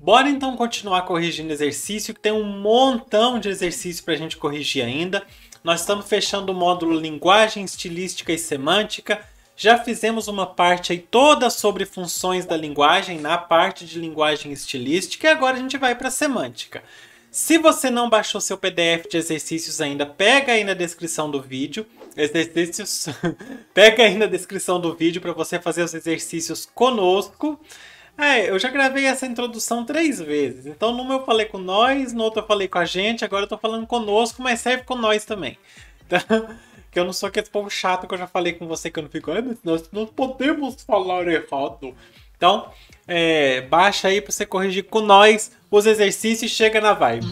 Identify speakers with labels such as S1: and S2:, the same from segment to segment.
S1: Bora então continuar corrigindo exercício, que tem um montão de exercício para a gente corrigir ainda. Nós estamos fechando o módulo Linguagem, Estilística e Semântica. Já fizemos uma parte aí toda sobre funções da linguagem, na parte de linguagem estilística, e agora a gente vai para semântica. Se você não baixou seu PDF de exercícios ainda, pega aí na descrição do vídeo. Exercícios. pega aí na descrição do vídeo para você fazer os exercícios conosco. É, eu já gravei essa introdução três vezes. Então, numa eu falei com nós, no outro eu falei com a gente, agora eu tô falando conosco, mas serve com nós também. Então, que eu não sou aquele povo chato que eu já falei com você que eu não fico, é, nós não podemos falar errado. Então, é, baixa aí pra você corrigir com nós os exercícios e chega na vibe.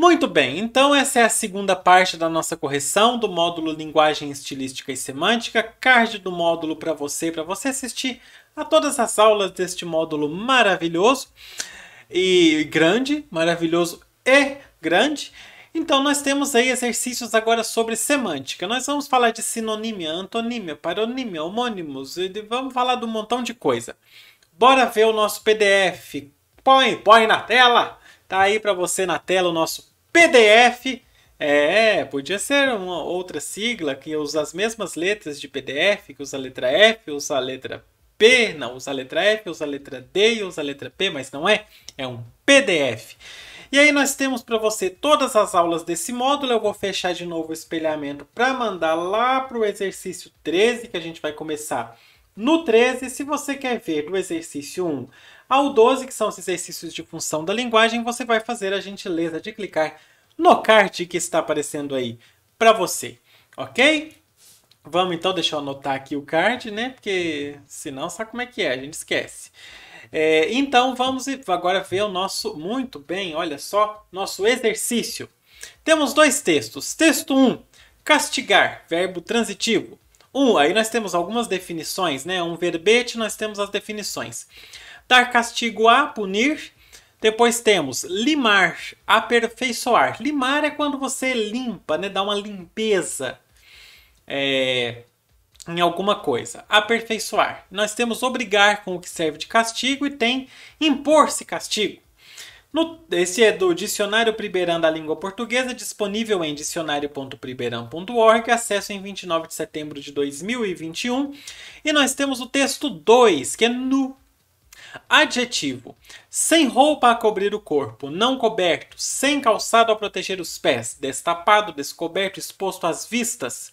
S1: Muito bem, então essa é a segunda parte da nossa correção do módulo Linguagem Estilística e Semântica, card do módulo para você, para você assistir a todas as aulas deste módulo maravilhoso e grande, maravilhoso e grande. Então nós temos aí exercícios agora sobre semântica. Nós vamos falar de sinonímia, antonímia, paronímia, homônimos, e vamos falar de um montão de coisa. Bora ver o nosso PDF. Põe, põe na tela. Tá aí para você na tela o nosso PDF. É, podia ser uma outra sigla que usa as mesmas letras de PDF, que usa a letra F, usa a letra P, não, usa a letra F, usa a letra D e usa a letra P, mas não é, é um PDF. E aí nós temos para você todas as aulas desse módulo. Eu vou fechar de novo o espelhamento para mandar lá para o exercício 13, que a gente vai começar no 13. Se você quer ver do exercício 1 ao 12, que são os exercícios de função da linguagem, você vai fazer a gentileza de clicar no card que está aparecendo aí para você, ok? Vamos então, deixa eu anotar aqui o card, né? Porque senão sabe como é que é, a gente esquece. É, então vamos agora ver o nosso, muito bem, olha só, nosso exercício. Temos dois textos. Texto 1, um, castigar, verbo transitivo. Um, aí nós temos algumas definições, né? Um verbete, nós temos as definições. Dar castigo a, punir. Depois temos limar, aperfeiçoar. Limar é quando você limpa, né? Dá uma limpeza é, em alguma coisa. Aperfeiçoar. Nós temos obrigar com o que serve de castigo e tem impor-se castigo. No, esse é do Dicionário Pribeirão da Língua Portuguesa, disponível em dicionário.pribeirão.org, acesso em 29 de setembro de 2021. E nós temos o texto 2, que é nu, Adjetivo: sem roupa a cobrir o corpo, não coberto, sem calçado a proteger os pés, destapado, descoberto, exposto às vistas.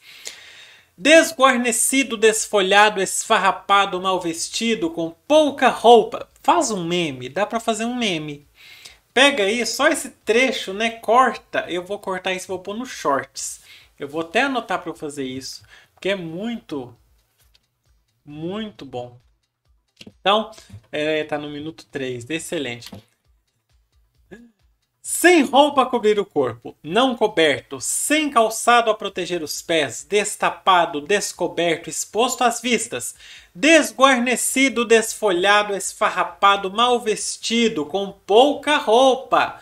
S1: Desguarnecido, desfolhado, esfarrapado, mal vestido, com pouca roupa. Faz um meme, dá para fazer um meme. Pega aí só esse trecho, né? Corta. Eu vou cortar isso e vou pôr no shorts. Eu vou até anotar para fazer isso, porque é muito, muito bom. Então, é, tá no minuto 3. Excelente. Sem roupa a cobrir o corpo, não coberto, sem calçado a proteger os pés, destapado, descoberto, exposto às vistas, desguarnecido, desfolhado, esfarrapado, mal vestido, com pouca roupa,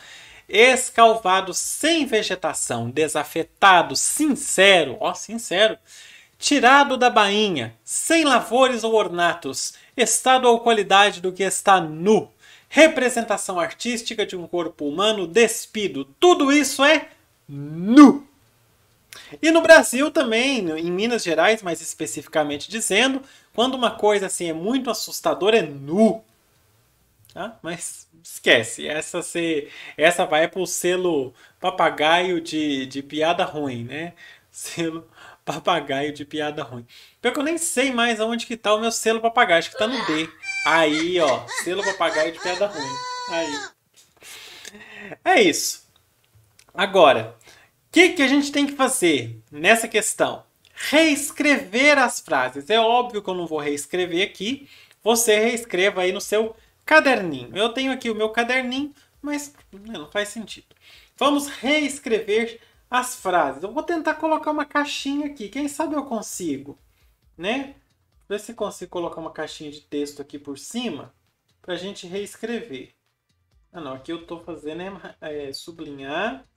S1: escalvado, sem vegetação, desafetado, sincero, ó, sincero, tirado da bainha, sem lavores ou ornatos, estado ou qualidade do que está nu, representação artística de um corpo humano despido, tudo isso é nu. E no Brasil também, em Minas Gerais, mais especificamente dizendo, quando uma coisa assim é muito assustadora, é nu. Ah, mas esquece, essa, se, essa vai o selo papagaio de, de piada ruim, né? Selo papagaio de piada ruim. Pior que eu nem sei mais aonde que tá o meu selo papagaio, acho que tá no D. Aí, ó, selo papagaio de piada ruim. Aí. É isso. Agora, o que, que a gente tem que fazer nessa questão? Reescrever as frases. É óbvio que eu não vou reescrever aqui. Você reescreva aí no seu caderninho. Eu tenho aqui o meu caderninho, mas né, não faz sentido. Vamos reescrever as frases. Eu vou tentar colocar uma caixinha aqui, quem sabe eu consigo, né? Ver se consigo colocar uma caixinha de texto aqui por cima para a gente reescrever. Ah, não, aqui eu estou fazendo é, é, sublinhar.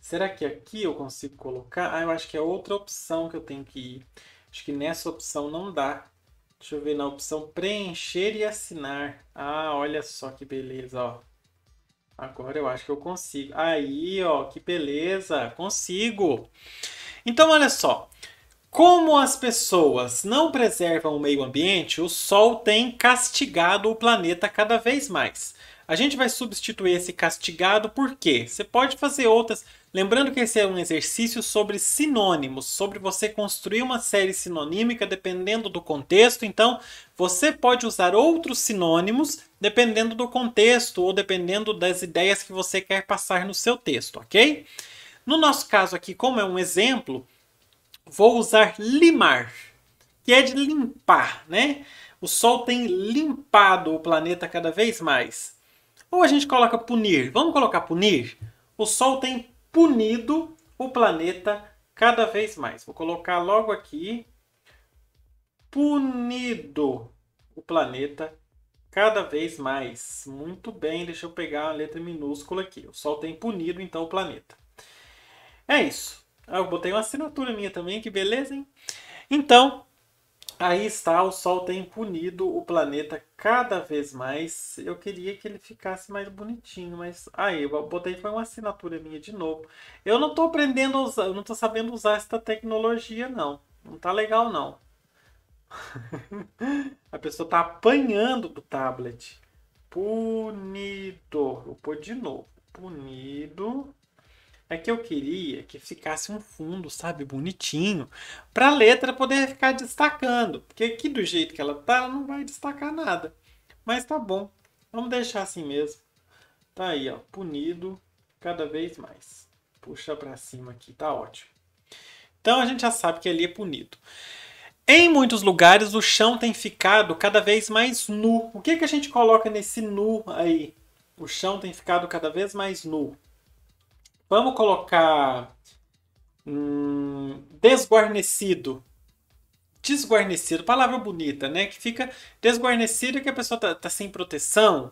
S1: Será que aqui eu consigo colocar? Ah, eu acho que é outra opção que eu tenho que ir. Acho que nessa opção não dá. Deixa eu ver na opção preencher e assinar. Ah, olha só que beleza, ó. Agora eu acho que eu consigo. Aí, ó, que beleza, consigo. Então, olha só. Como as pessoas não preservam o meio ambiente, o Sol tem castigado o planeta cada vez mais. A gente vai substituir esse castigado por quê? Você pode fazer outras. Lembrando que esse é um exercício sobre sinônimos, sobre você construir uma série sinonímica dependendo do contexto. Então, você pode usar outros sinônimos dependendo do contexto ou dependendo das ideias que você quer passar no seu texto, ok? No nosso caso aqui, como é um exemplo, vou usar limar, que é de limpar, né? O Sol tem limpado o planeta cada vez mais. Ou a gente coloca punir. Vamos colocar punir? O Sol tem punido o planeta cada vez mais. Vou colocar logo aqui. Punido o planeta cada vez mais. Muito bem, deixa eu pegar uma letra minúscula aqui. O Sol tem punido, então, o planeta. É isso. Ah, eu botei uma assinatura minha também, que beleza, hein? Então, aí está, o Sol tem punido o planeta cada vez mais. Eu queria que ele ficasse mais bonitinho, mas aí eu botei foi uma assinatura minha de novo. Eu não estou aprendendo a usar, eu não estou sabendo usar esta tecnologia, não. Não tá legal, não. a pessoa tá apanhando do tablet. Punido. Vou pôr de novo. Punido. É que eu queria que ficasse um fundo, sabe, bonitinho, para a letra poder ficar destacando. Porque aqui do jeito que ela tá, ela não vai destacar nada. Mas tá bom. Vamos deixar assim mesmo. Tá aí, ó, punido cada vez mais. Puxa para cima aqui, tá ótimo. Então a gente já sabe que ali é punido. Em muitos lugares o chão tem ficado cada vez mais nu. O que, que a gente coloca nesse nu aí? O chão tem ficado cada vez mais nu. Vamos colocar hum, desguarnecido. Desguarnecido, palavra bonita, né? Que fica desguarnecido que a pessoa está tá sem proteção.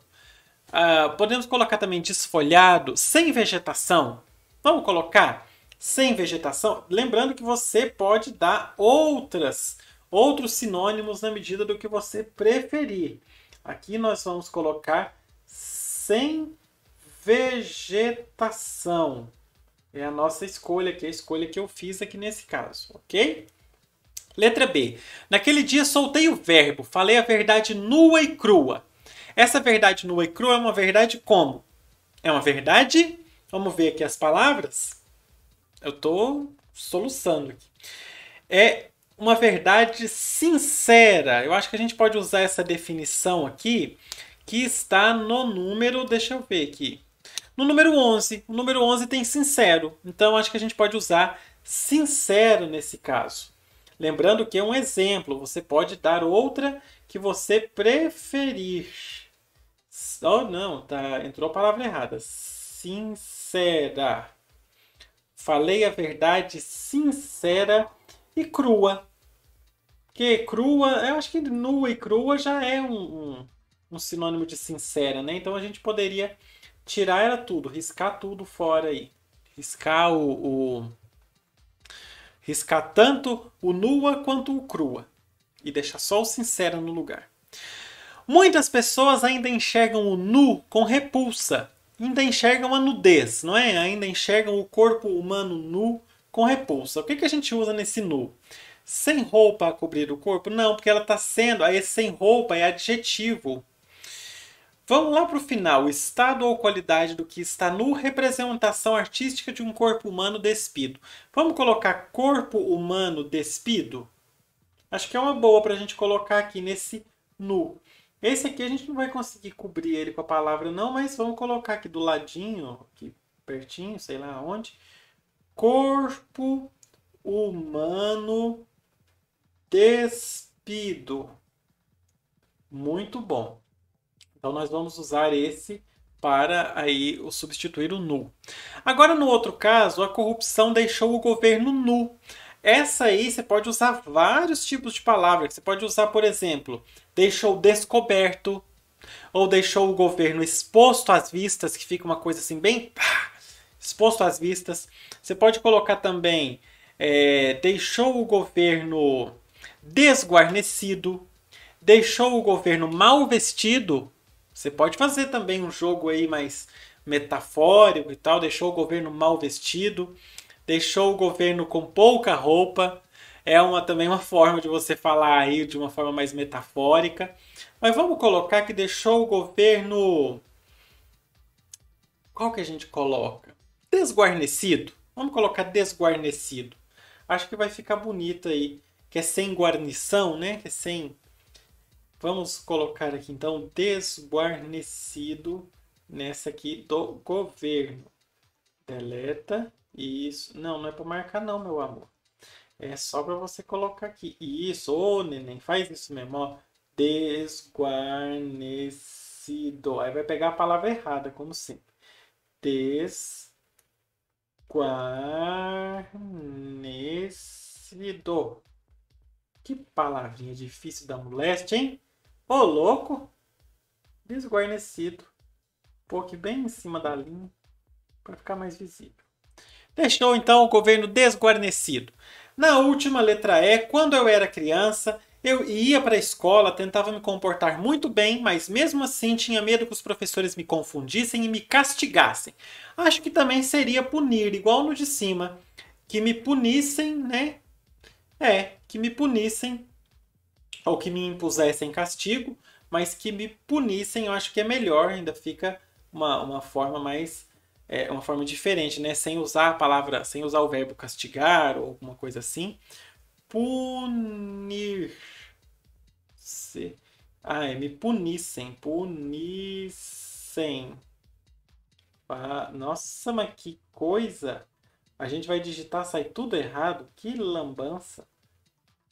S1: Uh, podemos colocar também desfolhado, sem vegetação. Vamos colocar sem vegetação. Lembrando que você pode dar outras outros sinônimos na medida do que você preferir. Aqui nós vamos colocar sem vegetação. É a nossa escolha, que é a escolha que eu fiz aqui nesse caso, ok? Letra B. Naquele dia soltei o verbo, falei a verdade nua e crua. Essa verdade nua e crua é uma verdade como? É uma verdade? Vamos ver aqui as palavras. Eu estou soluçando aqui. É uma verdade sincera. Eu acho que a gente pode usar essa definição aqui, que está no número, deixa eu ver aqui. No número 11, o número 11 tem sincero, então acho que a gente pode usar sincero nesse caso. Lembrando que é um exemplo, você pode dar outra que você preferir. Oh, não, tá, entrou a palavra errada. Sincera. Falei a verdade sincera e crua. Porque crua, eu acho que nua e crua já é um, um, um sinônimo de sincera, né? Então a gente poderia tirar ela tudo, riscar tudo fora aí. Riscar o, o riscar tanto o nua quanto o crua e deixar só o sincera no lugar. Muitas pessoas ainda enxergam o nu com repulsa, ainda enxergam a nudez, não é? Ainda enxergam o corpo humano nu com repulsa. O que, que a gente usa nesse nu? sem roupa a cobrir o corpo? Não, porque ela está sendo, aí é sem roupa é adjetivo. Vamos lá para o final. O estado ou qualidade do que está nu, representação artística de um corpo humano despido. Vamos colocar corpo humano despido? Acho que é uma boa para a gente colocar aqui nesse nu. Esse aqui a gente não vai conseguir cobrir ele com a palavra não, mas vamos colocar aqui do ladinho, aqui pertinho, sei lá onde. Corpo humano despido. Muito bom. Então nós vamos usar esse para aí o substituir o nu. Agora no outro caso, a corrupção deixou o governo nu. Essa aí você pode usar vários tipos de palavras. Você pode usar, por exemplo, deixou descoberto, ou deixou o governo exposto às vistas, que fica uma coisa assim bem pá, exposto às vistas. Você pode colocar também é, deixou o governo desguarnecido, deixou o governo mal vestido. Você pode fazer também um jogo aí mais metafórico e tal, deixou o governo mal vestido, deixou o governo com pouca roupa. É uma também uma forma de você falar aí de uma forma mais metafórica. Mas vamos colocar que deixou o governo qual que a gente coloca? Desguarnecido. Vamos colocar desguarnecido. Acho que vai ficar bonito aí que é sem guarnição, né? Que é sem. Vamos colocar aqui então desguarnecido nessa aqui do governo. Deleta. Isso. Não, não é para marcar não, meu amor. É só para você colocar aqui. Isso, ô oh, neném, faz isso mesmo, ó. Desguarnecido. Aí vai pegar a palavra errada, como sempre. Desguarnecido. Que palavrinha difícil da moleste, hein? Ô, louco! Desguarnecido. Um bem em cima da linha para ficar mais visível. Deixou então o governo desguarnecido. Na última letra E, quando eu era criança, eu ia para a escola, tentava me comportar muito bem, mas mesmo assim tinha medo que os professores me confundissem e me castigassem. Acho que também seria punir, igual no de cima, que me punissem, né, é, que me punissem, ou que me impusessem castigo, mas que me punissem, eu acho que é melhor, ainda fica uma, uma forma mais. É, uma forma diferente, né? Sem usar a palavra, sem usar o verbo castigar ou alguma coisa assim. Punir-se. Ah, é, me punissem. Punissem. Ah, nossa, mas que coisa! A gente vai digitar, sai tudo errado. Que lambança.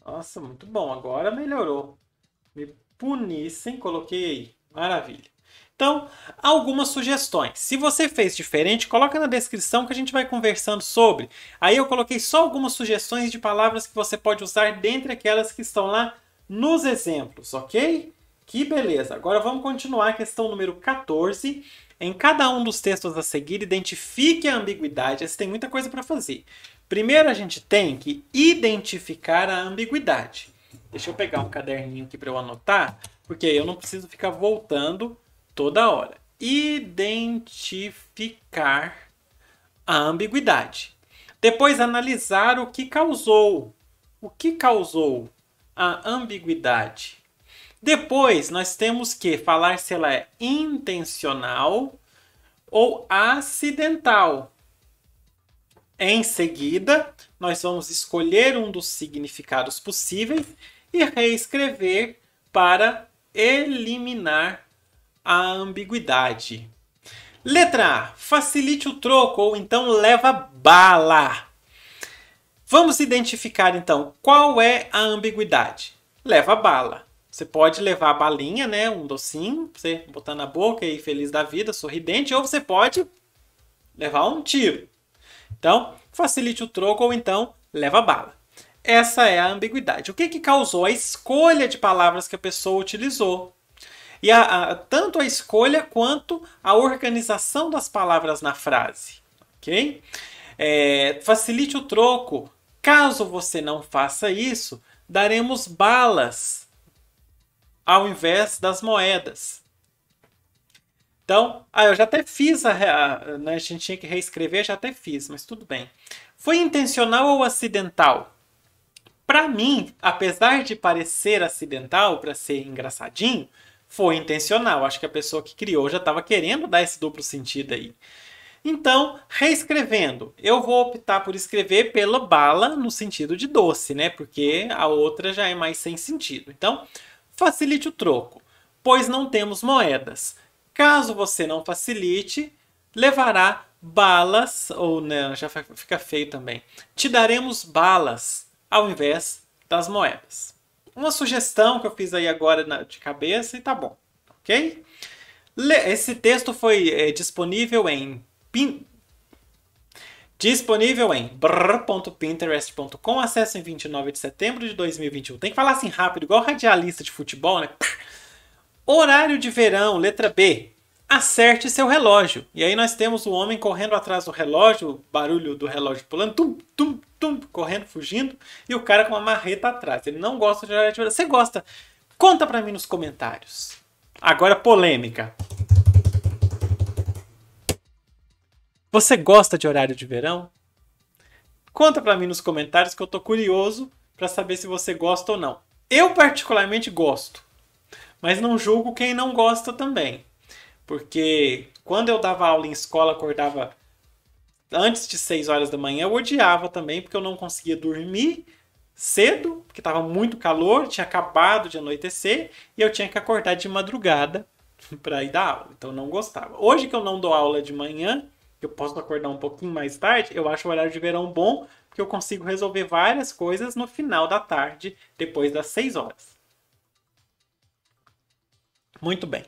S1: Nossa, muito bom. Agora melhorou. Me punissem, coloquei aí. Maravilha. Então, algumas sugestões. Se você fez diferente, coloca na descrição que a gente vai conversando sobre. Aí eu coloquei só algumas sugestões de palavras que você pode usar dentre aquelas que estão lá nos exemplos, ok? Que beleza! Agora vamos continuar a questão número 14. Em cada um dos textos a seguir, identifique a ambiguidade. Você tem muita coisa para fazer. Primeiro, a gente tem que identificar a ambiguidade. Deixa eu pegar um caderninho aqui para eu anotar, porque eu não preciso ficar voltando toda hora. Identificar a ambiguidade. Depois, analisar o que causou. O que causou a ambiguidade? Depois, nós temos que falar se ela é intencional ou acidental. Em seguida, nós vamos escolher um dos significados possíveis e reescrever para eliminar a ambiguidade. Letra A, facilite o troco ou então leva bala. Vamos identificar então qual é a ambiguidade. Leva bala. Você pode levar a balinha, né? Um docinho, você botar na boca e feliz da vida, sorridente, ou você pode levar um tiro. Então, facilite o troco ou então leva a bala. Essa é a ambiguidade. O que, que causou? A escolha de palavras que a pessoa utilizou. E a, a, tanto a escolha quanto a organização das palavras na frase. Ok? É, facilite o troco. Caso você não faça isso, daremos balas ao invés das moedas. Então, ah, eu já até fiz, a, a, né, a gente tinha que reescrever, já até fiz, mas tudo bem. Foi intencional ou acidental? Para mim, apesar de parecer acidental, para ser engraçadinho, foi intencional. Acho que a pessoa que criou já estava querendo dar esse duplo sentido aí. Então, reescrevendo, eu vou optar por escrever pela bala no sentido de doce, né? Porque a outra já é mais sem sentido. Então, facilite o troco, pois não temos moedas. Caso você não facilite, levará balas, ou já fica feio também. Te daremos balas ao invés das moedas. Uma sugestão que eu fiz aí agora de cabeça e tá bom, ok? Esse texto foi é, disponível em Disponível em brr.pinterest.com, acesso em 29 de setembro de 2021. Tem que falar assim rápido, igual radialista de futebol, né? Horário de verão, letra B. Acerte seu relógio. E aí nós temos o homem correndo atrás do relógio, barulho do relógio pulando, tum, tum, tum, correndo, fugindo, e o cara com uma marreta atrás. Ele não gosta de horário de verão. Você gosta? Conta pra mim nos comentários. Agora polêmica. Você gosta de horário de verão? Conta para mim nos comentários que eu tô curioso para saber se você gosta ou não. Eu particularmente gosto, mas não julgo quem não gosta também. Porque quando eu dava aula em escola, acordava antes de 6 horas da manhã, eu odiava também, porque eu não conseguia dormir cedo, porque estava muito calor, tinha acabado de anoitecer, e eu tinha que acordar de madrugada para ir dar aula. Então não gostava. Hoje que eu não dou aula de manhã, eu posso acordar um pouquinho mais tarde, eu acho o horário de verão bom, porque eu consigo resolver várias coisas no final da tarde, depois das 6 horas. Muito bem.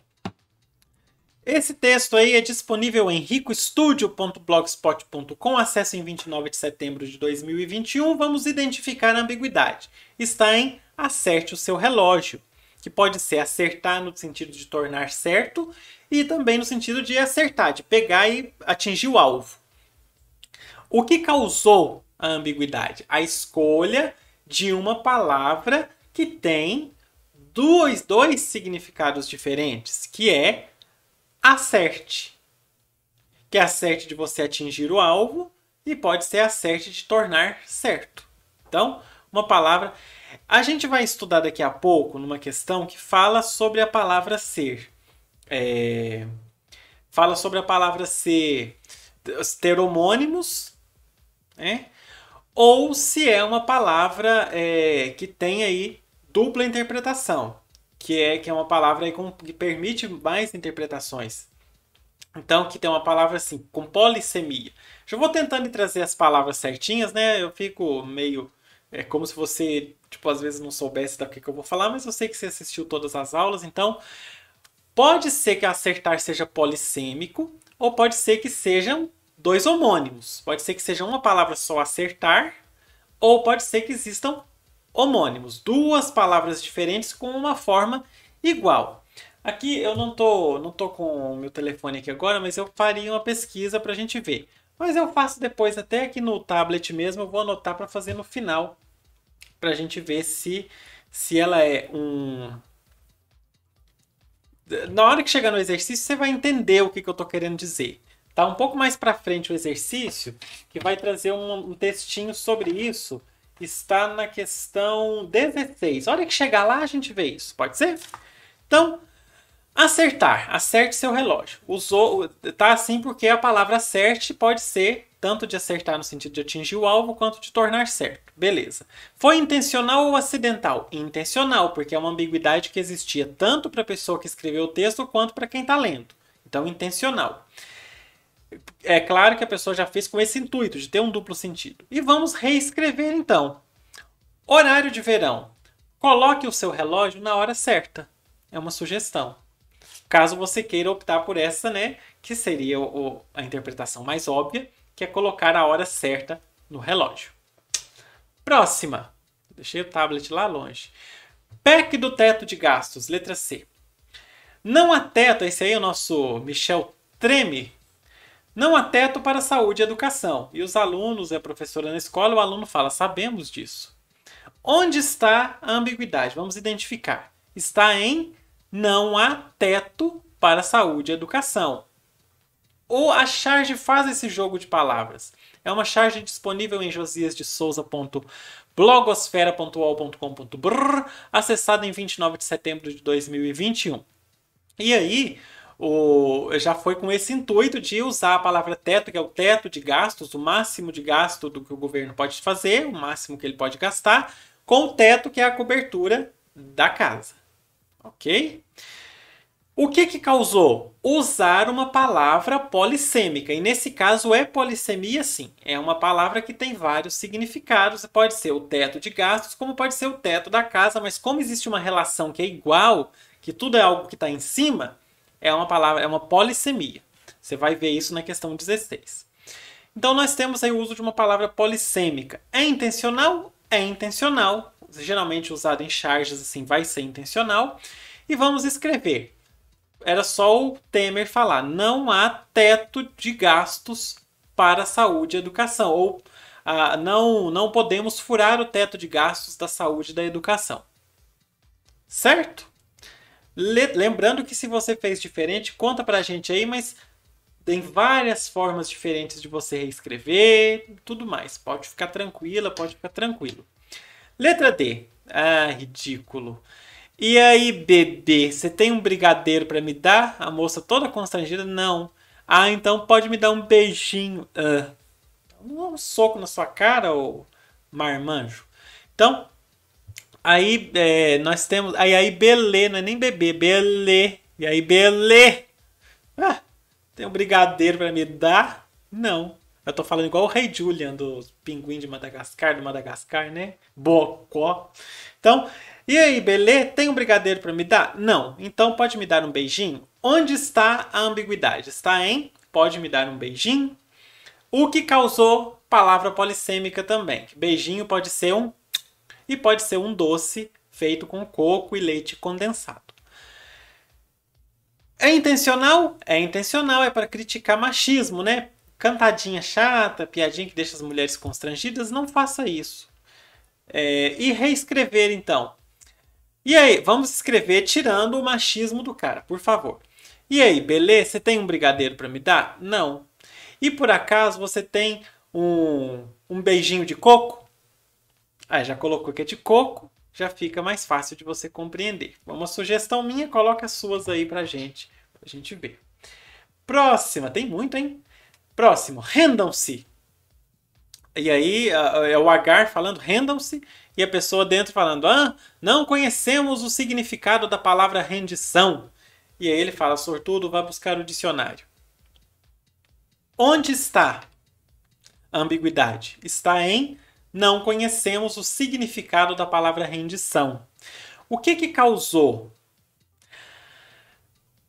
S1: Esse texto aí é disponível em ricoestudio.blogspot.com, acesso em 29 de setembro de 2021. Vamos identificar a ambiguidade. Está em acerte o seu relógio, que pode ser acertar no sentido de tornar certo e também no sentido de acertar, de pegar e atingir o alvo. O que causou a ambiguidade? A escolha de uma palavra que tem dois, dois significados diferentes, que é acerte, que é acerte de você atingir o alvo e pode ser acerte de tornar certo. Então, uma palavra. A gente vai estudar daqui a pouco numa questão que fala sobre a palavra ser. É, fala sobre a palavra ser ter homônimos, né? ou se é uma palavra é, que tem aí dupla interpretação, que é que é uma palavra aí com, que permite mais interpretações. Então, que tem uma palavra assim, com polissemia. Já vou tentando trazer as palavras certinhas, né? Eu fico meio. É como se você, tipo, às vezes não soubesse do que, que eu vou falar, mas eu sei que você assistiu todas as aulas, então Pode ser que acertar seja polissêmico, ou pode ser que sejam dois homônimos. Pode ser que seja uma palavra só acertar, ou pode ser que existam homônimos, duas palavras diferentes com uma forma igual. Aqui eu não tô, não tô com o meu telefone aqui agora, mas eu faria uma pesquisa para a gente ver. Mas eu faço depois até aqui no tablet mesmo, eu vou anotar para fazer no final, para a gente ver se, se ela é um, na hora que chegar no exercício, você vai entender o que, que eu estou querendo dizer. Tá um pouco mais para frente o exercício, que vai trazer um, um textinho sobre isso, está na questão 16. A hora que chegar lá, a gente vê isso, pode ser? Então, acertar. Acerte seu relógio. Usou, tá assim porque a palavra acerte pode ser tanto de acertar no sentido de atingir o alvo quanto de tornar certo. Beleza. Foi intencional ou acidental? Intencional, porque é uma ambiguidade que existia tanto para a pessoa que escreveu o texto quanto para quem está lendo. Então, intencional. É claro que a pessoa já fez com esse intuito de ter um duplo sentido. E vamos reescrever então. Horário de verão. Coloque o seu relógio na hora certa. É uma sugestão. Caso você queira optar por essa, né, que seria o, a interpretação mais óbvia, que é colocar a hora certa no relógio. Próxima. Deixei o tablet lá longe. PEC do teto de gastos, letra C. Não há teto, esse aí é o nosso Michel Treme. Não há teto para saúde e educação. E os alunos, a professora na escola, o aluno fala, sabemos disso. Onde está a ambiguidade? Vamos identificar. Está em não há teto para saúde e educação ou a charge faz esse jogo de palavras. É uma charge disponível em josiasdesouza.blogosfera.ual.com.br, acessada em 29 de setembro de 2021. E aí, o, já foi com esse intuito de usar a palavra teto, que é o teto de gastos, o máximo de gasto do que o governo pode fazer, o máximo que ele pode gastar, com o teto, que é a cobertura da casa. Ok? O que, que causou? Usar uma palavra polissêmica. E nesse caso é polissemia, sim. É uma palavra que tem vários significados. Pode ser o teto de gastos, como pode ser o teto da casa, mas como existe uma relação que é igual, que tudo é algo que está em cima, é uma palavra, é uma polissemia. Você vai ver isso na questão 16. Então nós temos aí o uso de uma palavra polissêmica. É intencional? É intencional. Geralmente usado em charges assim, vai ser intencional. E vamos escrever era só o Temer falar: não há teto de gastos para saúde e educação, ou ah, não, não podemos furar o teto de gastos da saúde e da educação. Certo? Le lembrando que se você fez diferente, conta pra gente aí, mas tem várias formas diferentes de você reescrever, tudo mais. Pode ficar tranquila, pode ficar tranquilo. Letra D. Ah, ridículo. E aí, bebê, você tem um brigadeiro para me dar? A moça toda constrangida, não. Ah, então pode me dar um beijinho. Uh. Um soco na sua cara, ô marmanjo. Então, aí é, nós temos. Aí, aí, belê, não é nem bebê, belê. E aí, belê. Ah, tem um brigadeiro para me dar? Não. Eu tô falando igual o Rei Julian do Pinguim de Madagascar, do Madagascar, né? Bocó. Então, e aí, Belê, tem um brigadeiro para me dar? Não. Então pode me dar um beijinho? Onde está a ambiguidade? Está em pode me dar um beijinho? O que causou palavra polissêmica também. Beijinho pode ser um e pode ser um doce feito com coco e leite condensado. É intencional? É intencional, é para criticar machismo, né? Cantadinha chata, piadinha que deixa as mulheres constrangidas, não faça isso. É, e reescrever, então. E aí, vamos escrever tirando o machismo do cara, por favor. E aí, beleza? Você tem um brigadeiro para me dar? Não. E por acaso você tem um, um beijinho de coco? Aí ah, já colocou que é de coco, já fica mais fácil de você compreender. Uma sugestão minha, coloca as suas aí pra gente, pra gente ver. Próxima, tem muito, hein? Próximo, rendam-se. E aí é o Agar falando, rendam-se, e a pessoa dentro falando: Ah, não conhecemos o significado da palavra rendição. E aí ele fala: Sortudo, vai buscar o dicionário. Onde está a ambiguidade? Está em não conhecemos o significado da palavra rendição. O que que causou?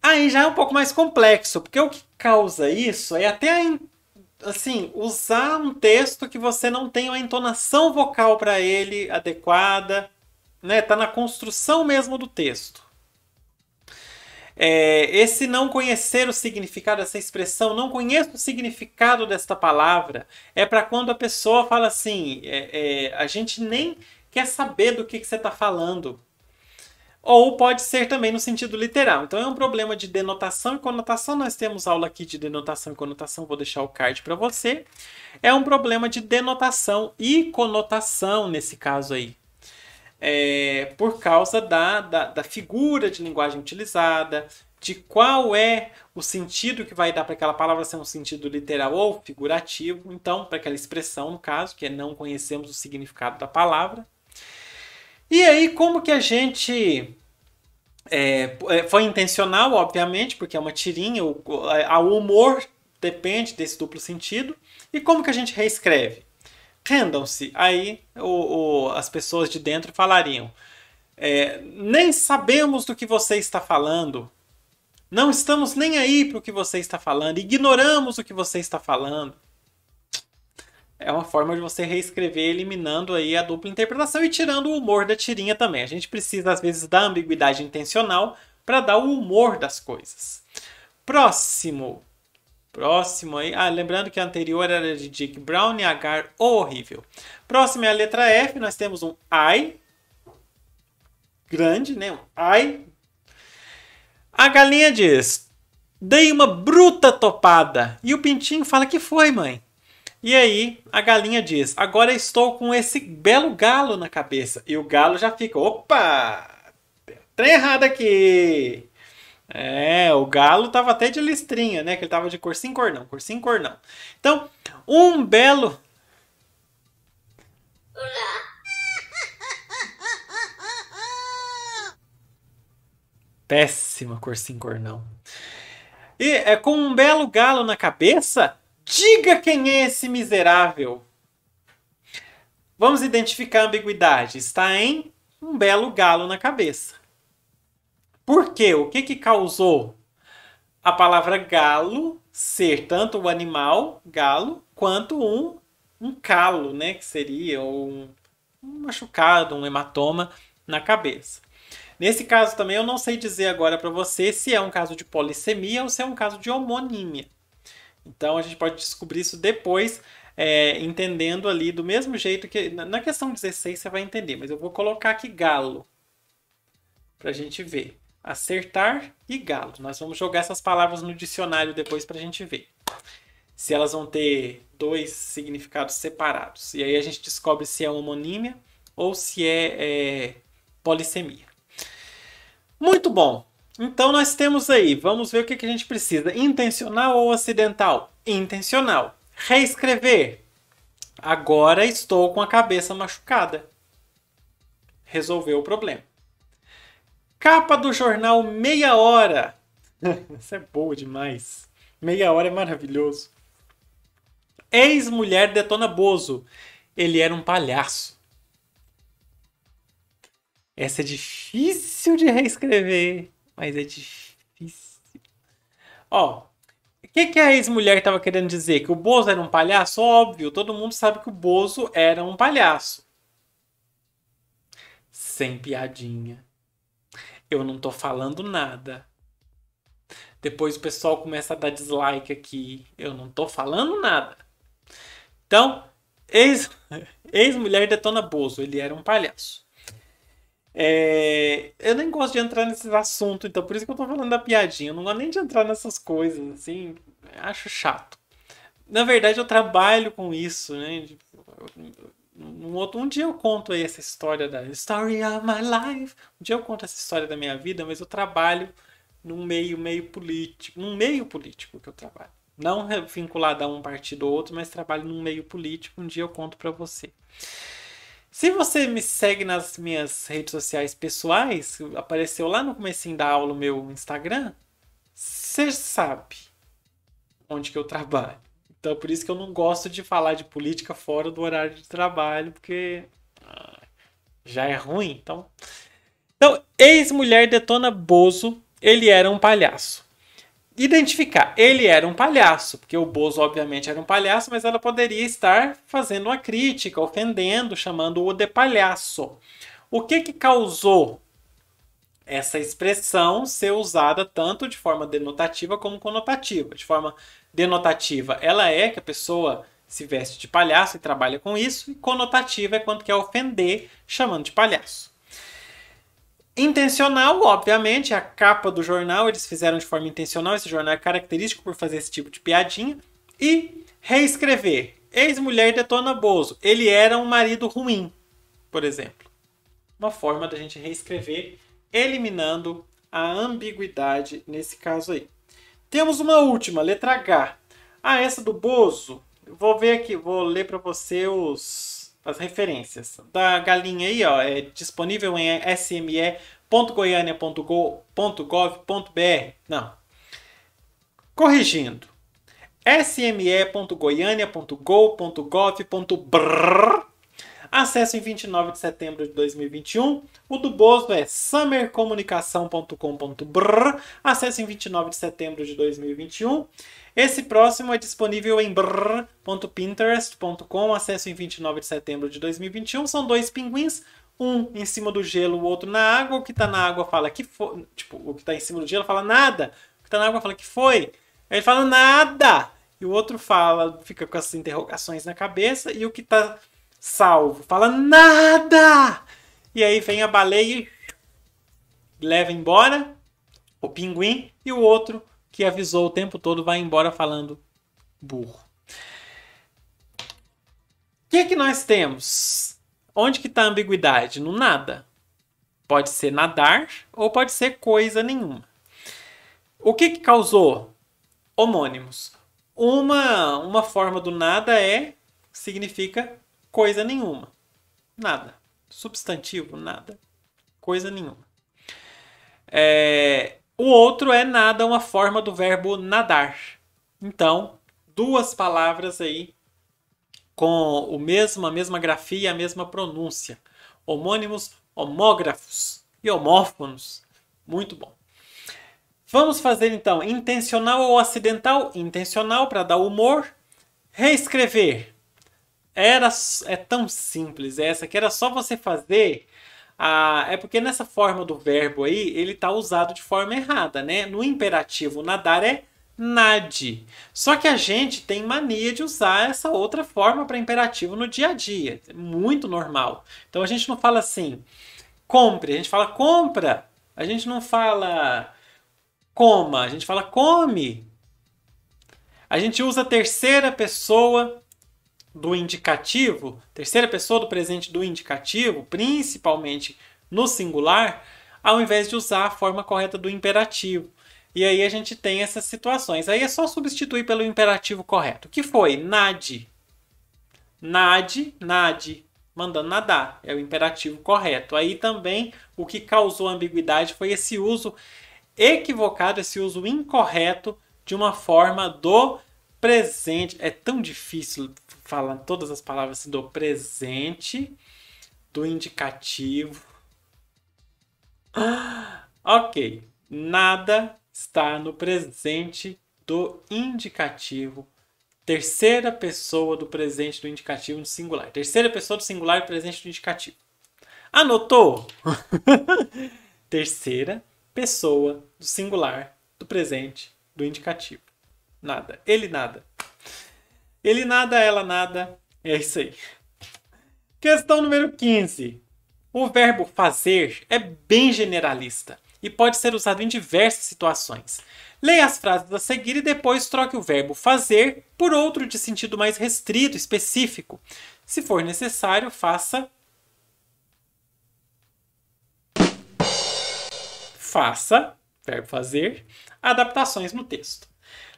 S1: Aí já é um pouco mais complexo, porque o que causa isso é até a assim, usar um texto que você não tem uma entonação vocal para ele adequada, né? Tá na construção mesmo do texto. É, esse não conhecer o significado, dessa expressão, não conheço o significado desta palavra, é para quando a pessoa fala assim, é, é, a gente nem quer saber do que, que você está falando ou pode ser também no sentido literal. Então é um problema de denotação e conotação. Nós temos aula aqui de denotação e conotação, vou deixar o card para você. É um problema de denotação e conotação nesse caso aí. É, por causa da, da, da figura de linguagem utilizada, de qual é o sentido que vai dar para aquela palavra ser um sentido literal ou figurativo, então, para aquela expressão, no caso, que é não conhecemos o significado da palavra. E aí, como que a gente. É, é, foi intencional, obviamente, porque é uma tirinha, o, o humor depende desse duplo sentido. E como que a gente reescreve? Rendam-se. Aí o, o, as pessoas de dentro falariam: é, nem sabemos do que você está falando. Não estamos nem aí para o que você está falando. Ignoramos o que você está falando é uma forma de você reescrever eliminando aí a dupla interpretação e tirando o humor da tirinha também. A gente precisa às vezes da ambiguidade intencional para dar o humor das coisas. Próximo. Próximo aí. Ah, lembrando que a anterior era de Dick Brown e Agar horrível. Próximo é a letra F, nós temos um I grande, né? Um I. A galinha diz: "Dei uma bruta topada". E o pintinho fala: "Que foi, mãe?" E aí a galinha diz: Agora estou com esse belo galo na cabeça. E o galo já fica: opa! Trem errado aqui! É, o galo tava até de listrinha, né? Que ele tava de cor sim, cor não, cor sim, cor não. Então, um belo. Péssima cor sim, cor não. E é, com um belo galo na cabeça, Diga quem é esse miserável. Vamos identificar a ambiguidade. Está em um belo galo na cabeça. Por quê? O que, que causou a palavra galo ser tanto o animal, galo, quanto um, um calo, né? Que seria um, um machucado, um hematoma na cabeça. Nesse caso também eu não sei dizer agora para você se é um caso de polissemia ou se é um caso de homonímia. Então a gente pode descobrir isso depois, é, entendendo ali do mesmo jeito que. Na questão 16 você vai entender, mas eu vou colocar aqui galo para a gente ver. Acertar e galo. Nós vamos jogar essas palavras no dicionário depois para a gente ver se elas vão ter dois significados separados. E aí a gente descobre se é homonímia ou se é, é, polissemia. Muito bom! Então nós temos aí, vamos ver o que, a gente precisa. Intencional ou acidental? Intencional. Reescrever. Agora estou com a cabeça machucada. Resolveu o problema. Capa do jornal meia hora. Isso é boa demais. Meia hora é maravilhoso. Ex-mulher detona Bozo. Ele era um palhaço. Essa é difícil de reescrever. Mas é difícil. Ó, o que, que a ex-mulher estava querendo dizer? Que o Bozo era um palhaço? Óbvio, todo mundo sabe que o Bozo era um palhaço. Sem piadinha. Eu não tô falando nada. Depois o pessoal começa a dar dislike aqui. Eu não tô falando nada. Então, ex-mulher ex detona Bozo. Ele era um palhaço. É, eu nem gosto de entrar nesses assuntos, então por isso que eu tô falando da piadinha. Eu não gosto nem de entrar nessas coisas, assim, acho chato. Na verdade, eu trabalho com isso, né? Um, outro, um dia eu conto aí essa história da Story of My Life. Um dia eu conto essa história da minha vida, mas eu trabalho num meio meio político, num meio político que eu trabalho. Não vinculado a um partido ou outro, mas trabalho num meio político. Um dia eu conto para você. Se você me segue nas minhas redes sociais pessoais, apareceu lá no começo da aula o meu Instagram, você sabe onde que eu trabalho. Então por isso que eu não gosto de falar de política fora do horário de trabalho, porque ah, já é ruim, então. Então, ex-mulher detona Bozo, ele era um palhaço identificar. Ele era um palhaço, porque o Bozo, obviamente, era um palhaço, mas ela poderia estar fazendo uma crítica, ofendendo, chamando-o de palhaço. O que, que causou essa expressão ser usada tanto de forma denotativa como conotativa? De forma denotativa, ela é que a pessoa se veste de palhaço e trabalha com isso, e conotativa é quando quer ofender, chamando de palhaço. Intencional, obviamente, a capa do jornal, eles fizeram de forma intencional, esse jornal é característico por fazer esse tipo de piadinha. E reescrever. Ex-mulher detona Bozo. Ele era um marido ruim, por exemplo. Uma forma da gente reescrever, eliminando a ambiguidade nesse caso aí. Temos uma última, letra H. Ah, essa do Bozo. Vou ver aqui, vou ler para você os as referências da galinha aí, ó, é disponível em sme.goiania.gov.br. Não. Corrigindo. sme.goiania.gov.br. Acesso em 29 de setembro de 2021. O do Bozo é summercomunicação.com.br. Acesso em 29 de setembro de 2021. Esse próximo é disponível em brr.pinterest.com. acesso em 29 de setembro de 2021. São dois pinguins, um em cima do gelo, o outro na água. O que tá na água fala que foi. Tipo, o que tá em cima do gelo fala nada. O que tá na água fala que foi. Aí ele fala nada. E o outro fala, fica com essas interrogações na cabeça. E o que tá salvo fala nada. E aí vem a baleia e leva embora o pinguim. E o outro que avisou o tempo todo vai embora falando burro. O que, é que nós temos? Onde que está a ambiguidade? No nada. Pode ser nadar ou pode ser coisa nenhuma. O que, que causou? Homônimos. Uma, uma forma do nada é significa coisa nenhuma. Nada. Substantivo, nada. Coisa nenhuma. É, o outro é nada, uma forma do verbo nadar. Então, duas palavras aí com o mesmo, a mesma grafia, a mesma pronúncia. Homônimos, homógrafos e homófonos. Muito bom. Vamos fazer então intencional ou acidental? Intencional para dar humor. Reescrever. Era é tão simples essa que era só você fazer ah, é porque nessa forma do verbo aí, ele tá usado de forma errada, né? No imperativo nadar é nade. Só que a gente tem mania de usar essa outra forma para imperativo no dia a dia. É muito normal. Então a gente não fala assim, compre, a gente fala compra. A gente não fala coma, a gente fala come. A gente usa terceira pessoa do indicativo, terceira pessoa do presente do indicativo, principalmente no singular, ao invés de usar a forma correta do imperativo. E aí a gente tem essas situações. Aí é só substituir pelo imperativo correto, que foi nade. Nade, nade, mandando nadar. É o imperativo correto. Aí também o que causou ambiguidade foi esse uso equivocado, esse uso incorreto de uma forma do presente. É tão difícil fala todas as palavras assim, do presente, do indicativo. Ah, ok, nada está no presente do indicativo. Terceira pessoa do presente do indicativo no singular. Terceira pessoa do singular presente do indicativo. Anotou? Terceira pessoa do singular do presente do indicativo. Nada. Ele nada. Ele nada, ela nada. É isso aí. Questão número 15. O verbo fazer é bem generalista e pode ser usado em diversas situações. Leia as frases a seguir e depois troque o verbo fazer por outro de sentido mais restrito, específico. Se for necessário, faça. Faça, verbo fazer, adaptações no texto.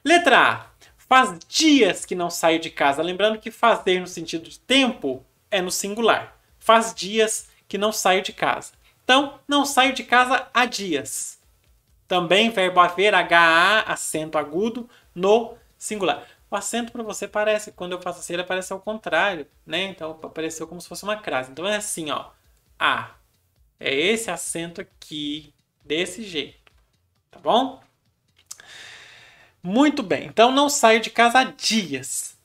S1: Letra A. Faz dias que não saio de casa. Lembrando que fazer no sentido de tempo é no singular. Faz dias que não saio de casa. Então, não saio de casa há dias. Também verbo haver, HA, acento agudo, no singular. O acento para você parece, quando eu faço assim, ele aparece ao contrário, né? Então, apareceu como se fosse uma crase. Então, é assim, ó. A. É esse acento aqui, desse jeito. Tá bom? Muito bem, então não saio de casa há dias.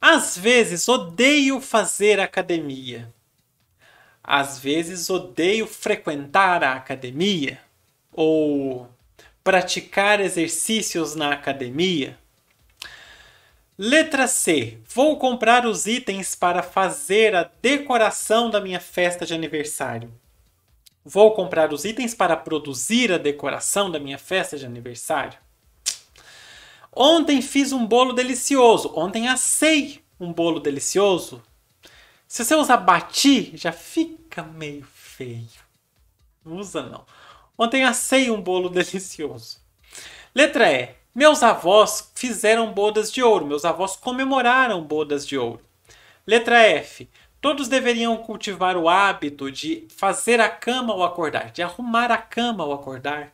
S1: Às vezes odeio fazer academia. Às vezes odeio frequentar a academia ou praticar exercícios na academia. Letra C. Vou comprar os itens para fazer a decoração da minha festa de aniversário. Vou comprar os itens para produzir a decoração da minha festa de aniversário. Ontem fiz um bolo delicioso. Ontem assei um bolo delicioso. Se você usar bati, já fica meio feio. Não usa não. Ontem assei um bolo delicioso. Letra E. Meus avós fizeram bodas de ouro. Meus avós comemoraram bodas de ouro. Letra F. Todos deveriam cultivar o hábito de fazer a cama ao acordar, de arrumar a cama ao acordar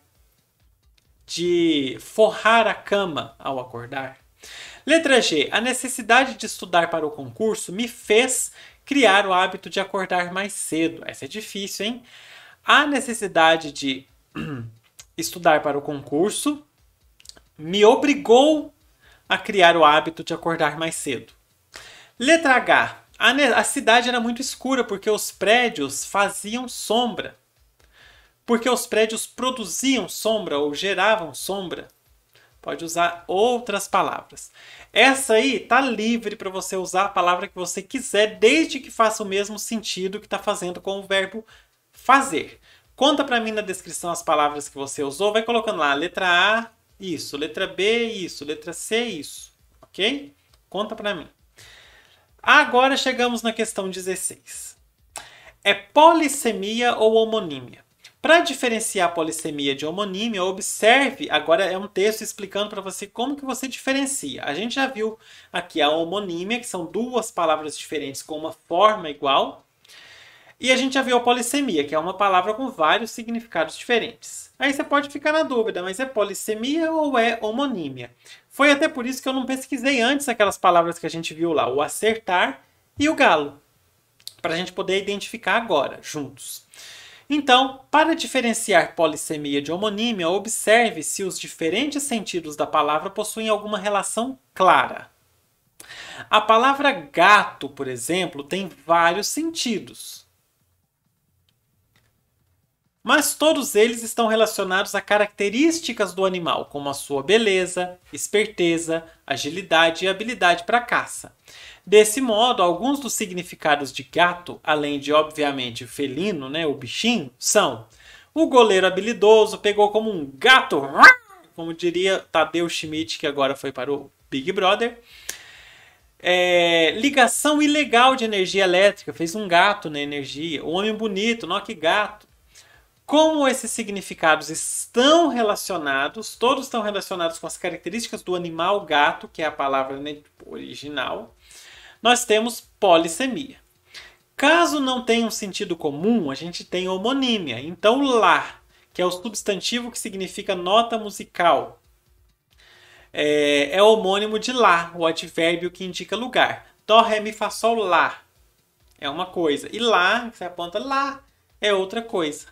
S1: de forrar a cama ao acordar? Letra G. A necessidade de estudar para o concurso me fez criar o hábito de acordar mais cedo. Essa é difícil, hein? A necessidade de estudar para o concurso me obrigou a criar o hábito de acordar mais cedo. Letra H. A, a cidade era muito escura porque os prédios faziam sombra porque os prédios produziam sombra ou geravam sombra. Pode usar outras palavras. Essa aí tá livre para você usar a palavra que você quiser, desde que faça o mesmo sentido que está fazendo com o verbo fazer. Conta para mim na descrição as palavras que você usou, vai colocando lá letra A, isso, letra B, isso, letra C, isso, ok? Conta para mim. Agora chegamos na questão 16. É polissemia ou homonímia? Para diferenciar polissemia de homonímia, observe, agora é um texto explicando para você como que você diferencia. A gente já viu aqui a homonímia, que são duas palavras diferentes com uma forma igual. E a gente já viu a polissemia, que é uma palavra com vários significados diferentes. Aí você pode ficar na dúvida, mas é polissemia ou é homonímia? Foi até por isso que eu não pesquisei antes aquelas palavras que a gente viu lá, o acertar e o galo, para a gente poder identificar agora, juntos. Então, para diferenciar polissemia de homonímia, observe se os diferentes sentidos da palavra possuem alguma relação clara. A palavra gato, por exemplo, tem vários sentidos. Mas todos eles estão relacionados a características do animal, como a sua beleza, esperteza, agilidade e habilidade para caça. Desse modo, alguns dos significados de gato, além de obviamente felino, né, o bichinho, são: o goleiro habilidoso pegou como um gato, como diria Tadeu Schmidt, que agora foi para o Big Brother. É, ligação ilegal de energia elétrica, fez um gato na né, energia. O homem bonito, não que gato. Como esses significados estão relacionados, todos estão relacionados com as características do animal gato, que é a palavra né, original, nós temos polissemia. Caso não tenha um sentido comum, a gente tem homonímia. Então, lá, que é o substantivo que significa nota musical, é, é homônimo de lá, o advérbio que indica lugar. Dó, ré, mi, fá, sol, lá é uma coisa. E lá, que você aponta lá, é outra coisa.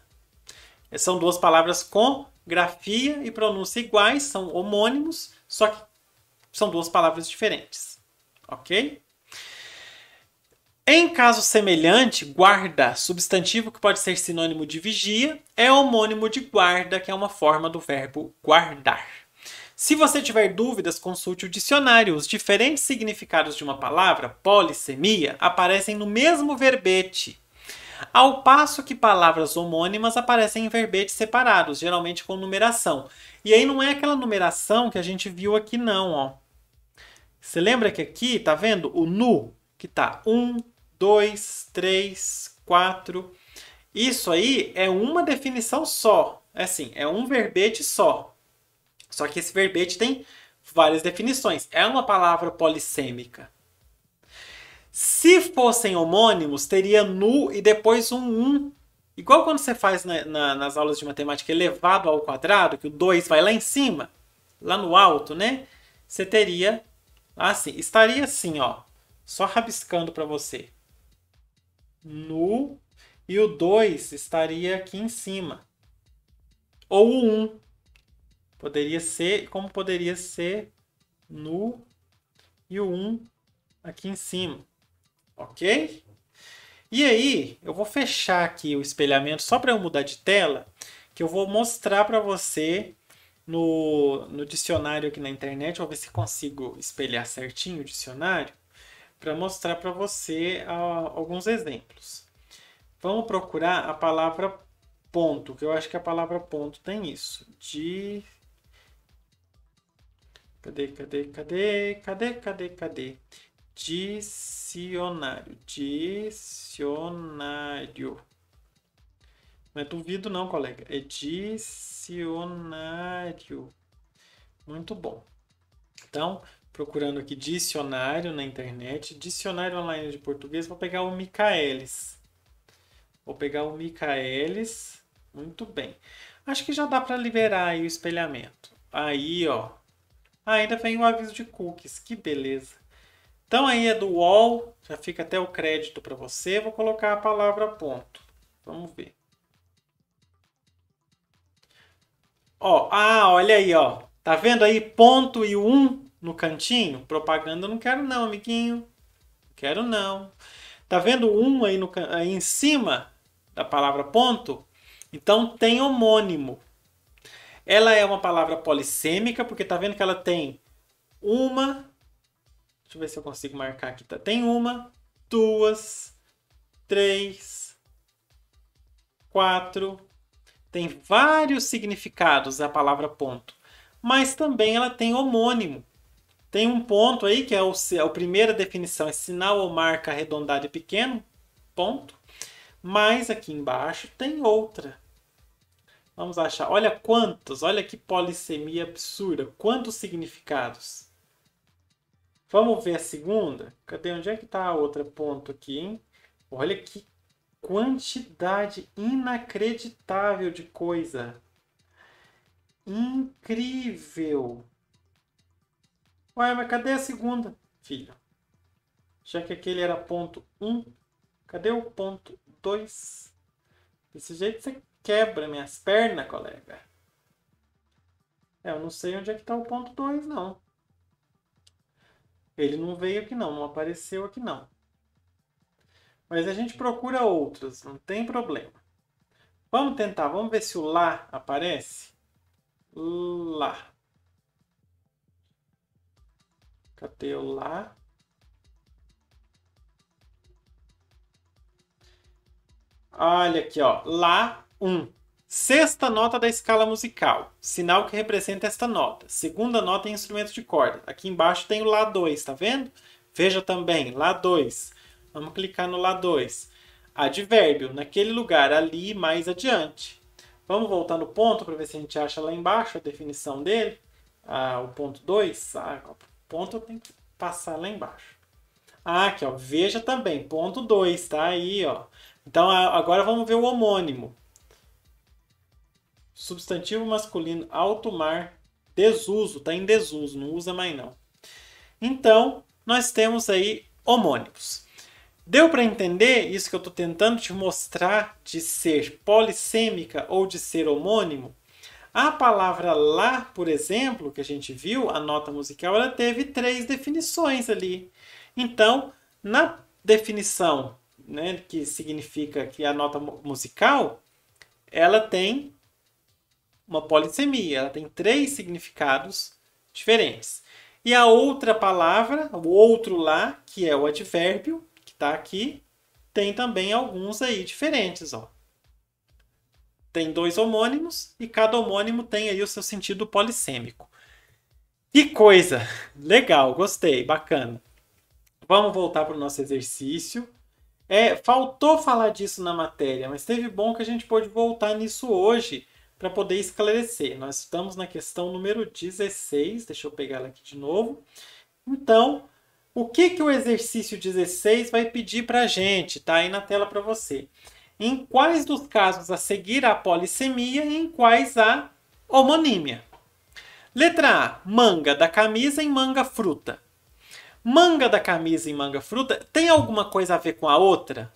S1: É, são duas palavras com grafia e pronúncia iguais, são homônimos, só que são duas palavras diferentes. Ok? Em caso semelhante, guarda, substantivo que pode ser sinônimo de vigia, é homônimo de guarda, que é uma forma do verbo guardar. Se você tiver dúvidas, consulte o dicionário. Os diferentes significados de uma palavra, polissemia, aparecem no mesmo verbete. Ao passo que palavras homônimas aparecem em verbetes separados, geralmente com numeração. E aí não é aquela numeração que a gente viu aqui não, ó. Você lembra que aqui, tá vendo? O nu, que tá 1, 2, 3, 4. Isso aí é uma definição só. É assim, é um verbete só. Só que esse verbete tem várias definições. É uma palavra polissêmica. Se fossem homônimos, teria nu e depois um 1. Um. Igual quando você faz na, na, nas aulas de matemática elevado ao quadrado, que o 2 vai lá em cima, lá no alto, né? Você teria assim, estaria assim, ó, só rabiscando para você nu e o 2 estaria aqui em cima. Ou o 1. Um. Poderia ser, como poderia ser nu e o 1 um aqui em cima. Ok? E aí, eu vou fechar aqui o espelhamento só para eu mudar de tela, que eu vou mostrar para você no, no dicionário aqui na internet. Vou ver se consigo espelhar certinho o dicionário para mostrar para você uh, alguns exemplos. Vamos procurar a palavra ponto, que eu acho que a palavra ponto tem isso. De Cadê, cadê, cadê? Cadê, cadê, cadê? Dicionário. Dicionário. Não é duvido não, colega. É dicionário. Muito bom. Então, procurando aqui dicionário na internet, dicionário online de português, vou pegar o Michaelis. Vou pegar o Michaelis. Muito bem. Acho que já dá para liberar aí o espelhamento. Aí, ó. Ainda vem o aviso de cookies. Que beleza. Então aí é do UOL. já fica até o crédito para você. Vou colocar a palavra ponto. Vamos ver. Ó, ah, olha aí, ó. Tá vendo aí ponto e um no cantinho? Propaganda eu não quero não, amiguinho. Não quero não. Tá vendo um aí, no, aí em cima da palavra ponto? Então tem homônimo. Ela é uma palavra polissêmica, porque tá vendo que ela tem uma. Deixa eu ver se eu consigo marcar aqui. Tá? Tem uma, duas, três, quatro. Tem vários significados a palavra ponto. Mas também ela tem homônimo. Tem um ponto aí que é o, a primeira definição, é sinal ou marca arredondado e pequeno, ponto. Mas aqui embaixo tem outra. Vamos achar. Olha quantos, olha que polissemia absurda. Quantos significados? Vamos ver a segunda? Cadê? Onde é que está a outra ponto aqui, hein? Olha que quantidade inacreditável de coisa. Incrível! Ué, mas cadê a segunda? Filha, já que aquele era ponto 1, um, cadê o ponto 2? Desse jeito você quebra minhas pernas, colega. É, eu não sei onde é que está o ponto 2, não. Ele não veio aqui não, não apareceu aqui não. Mas a gente procura outros, não tem problema. Vamos tentar, vamos ver se o lá aparece. Lá. Cadê o lá? Olha aqui, ó. Lá 1. Um. Sexta nota da escala musical, sinal que representa esta nota. Segunda nota em instrumento de corda. Aqui embaixo tem o Lá 2, tá vendo? Veja também, Lá 2. Vamos clicar no Lá 2. Advérbio, naquele lugar ali mais adiante. Vamos voltar no ponto para ver se a gente acha lá embaixo a definição dele. Ah, o ponto 2. Ah, ponto eu tenho que passar lá embaixo. Ah, aqui, ó, veja também, ponto 2, tá aí, ó. Então agora vamos ver o homônimo. Substantivo masculino alto mar, desuso, tá em desuso, não usa mais não. Então, nós temos aí homônimos. Deu para entender isso que eu estou tentando te mostrar de ser polissêmica ou de ser homônimo? A palavra lá, por exemplo, que a gente viu, a nota musical, ela teve três definições ali. Então, na definição, né, que significa que a nota musical, ela tem uma polissemia, ela tem três significados diferentes. E a outra palavra, o outro lá, que é o advérbio, que está aqui, tem também alguns aí diferentes, ó tem dois homônimos e cada homônimo tem aí o seu sentido polissêmico. Que coisa! Legal, gostei, bacana. Vamos voltar para o nosso exercício. É, faltou falar disso na matéria, mas teve bom que a gente pôde voltar nisso hoje para poder esclarecer. Nós estamos na questão número 16, deixa eu pegar ela aqui de novo. Então, o que, que o exercício 16 vai pedir para a gente? Está aí na tela para você em quais dos casos a seguir a polissemia e em quais a homonímia. Letra A, manga da camisa em manga fruta. Manga da camisa em manga fruta tem alguma coisa a ver com a outra?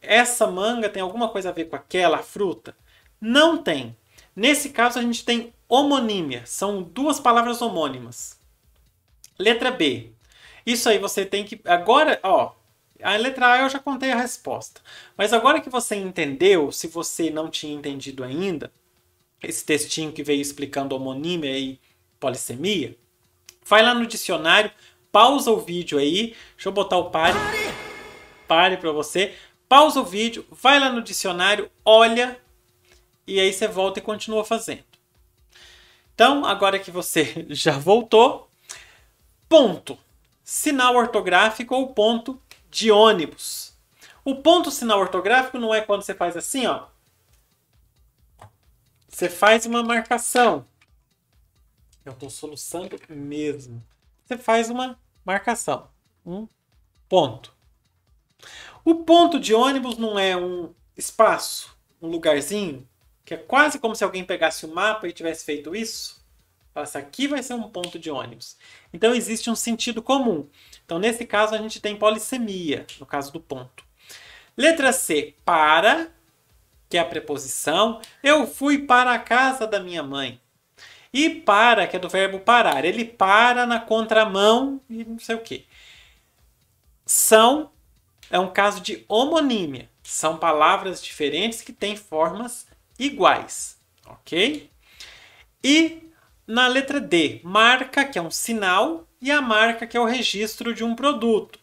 S1: Essa manga tem alguma coisa a ver com aquela fruta? Não tem. Nesse caso, a gente tem homonímia, são duas palavras homônimas. Letra B. Isso aí você tem que. Agora, ó, a letra A eu já contei a resposta. Mas agora que você entendeu, se você não tinha entendido ainda, esse textinho que veio explicando homonímia e polissemia, vai lá no dicionário, pausa o vídeo aí. Deixa eu botar o pare. Pare para você. Pausa o vídeo, vai lá no dicionário, olha e aí você volta e continua fazendo. Então, agora que você já voltou, ponto, sinal ortográfico ou ponto de ônibus. O ponto sinal ortográfico não é quando você faz assim, ó. Você faz uma marcação. Eu estou soluçando mesmo. Você faz uma marcação. Um ponto. O ponto de ônibus não é um espaço, um lugarzinho, que é quase como se alguém pegasse o mapa e tivesse feito isso. Essa aqui vai ser um ponto de ônibus. Então existe um sentido comum. Então nesse caso a gente tem polissemia, no caso do ponto. Letra C, para, que é a preposição. Eu fui para a casa da minha mãe. E para, que é do verbo parar. Ele para na contramão e não sei o que. São é um caso de homonímia. São palavras diferentes que têm formas iguais, ok? E na letra D, marca, que é um sinal, e a marca, que é o registro de um produto.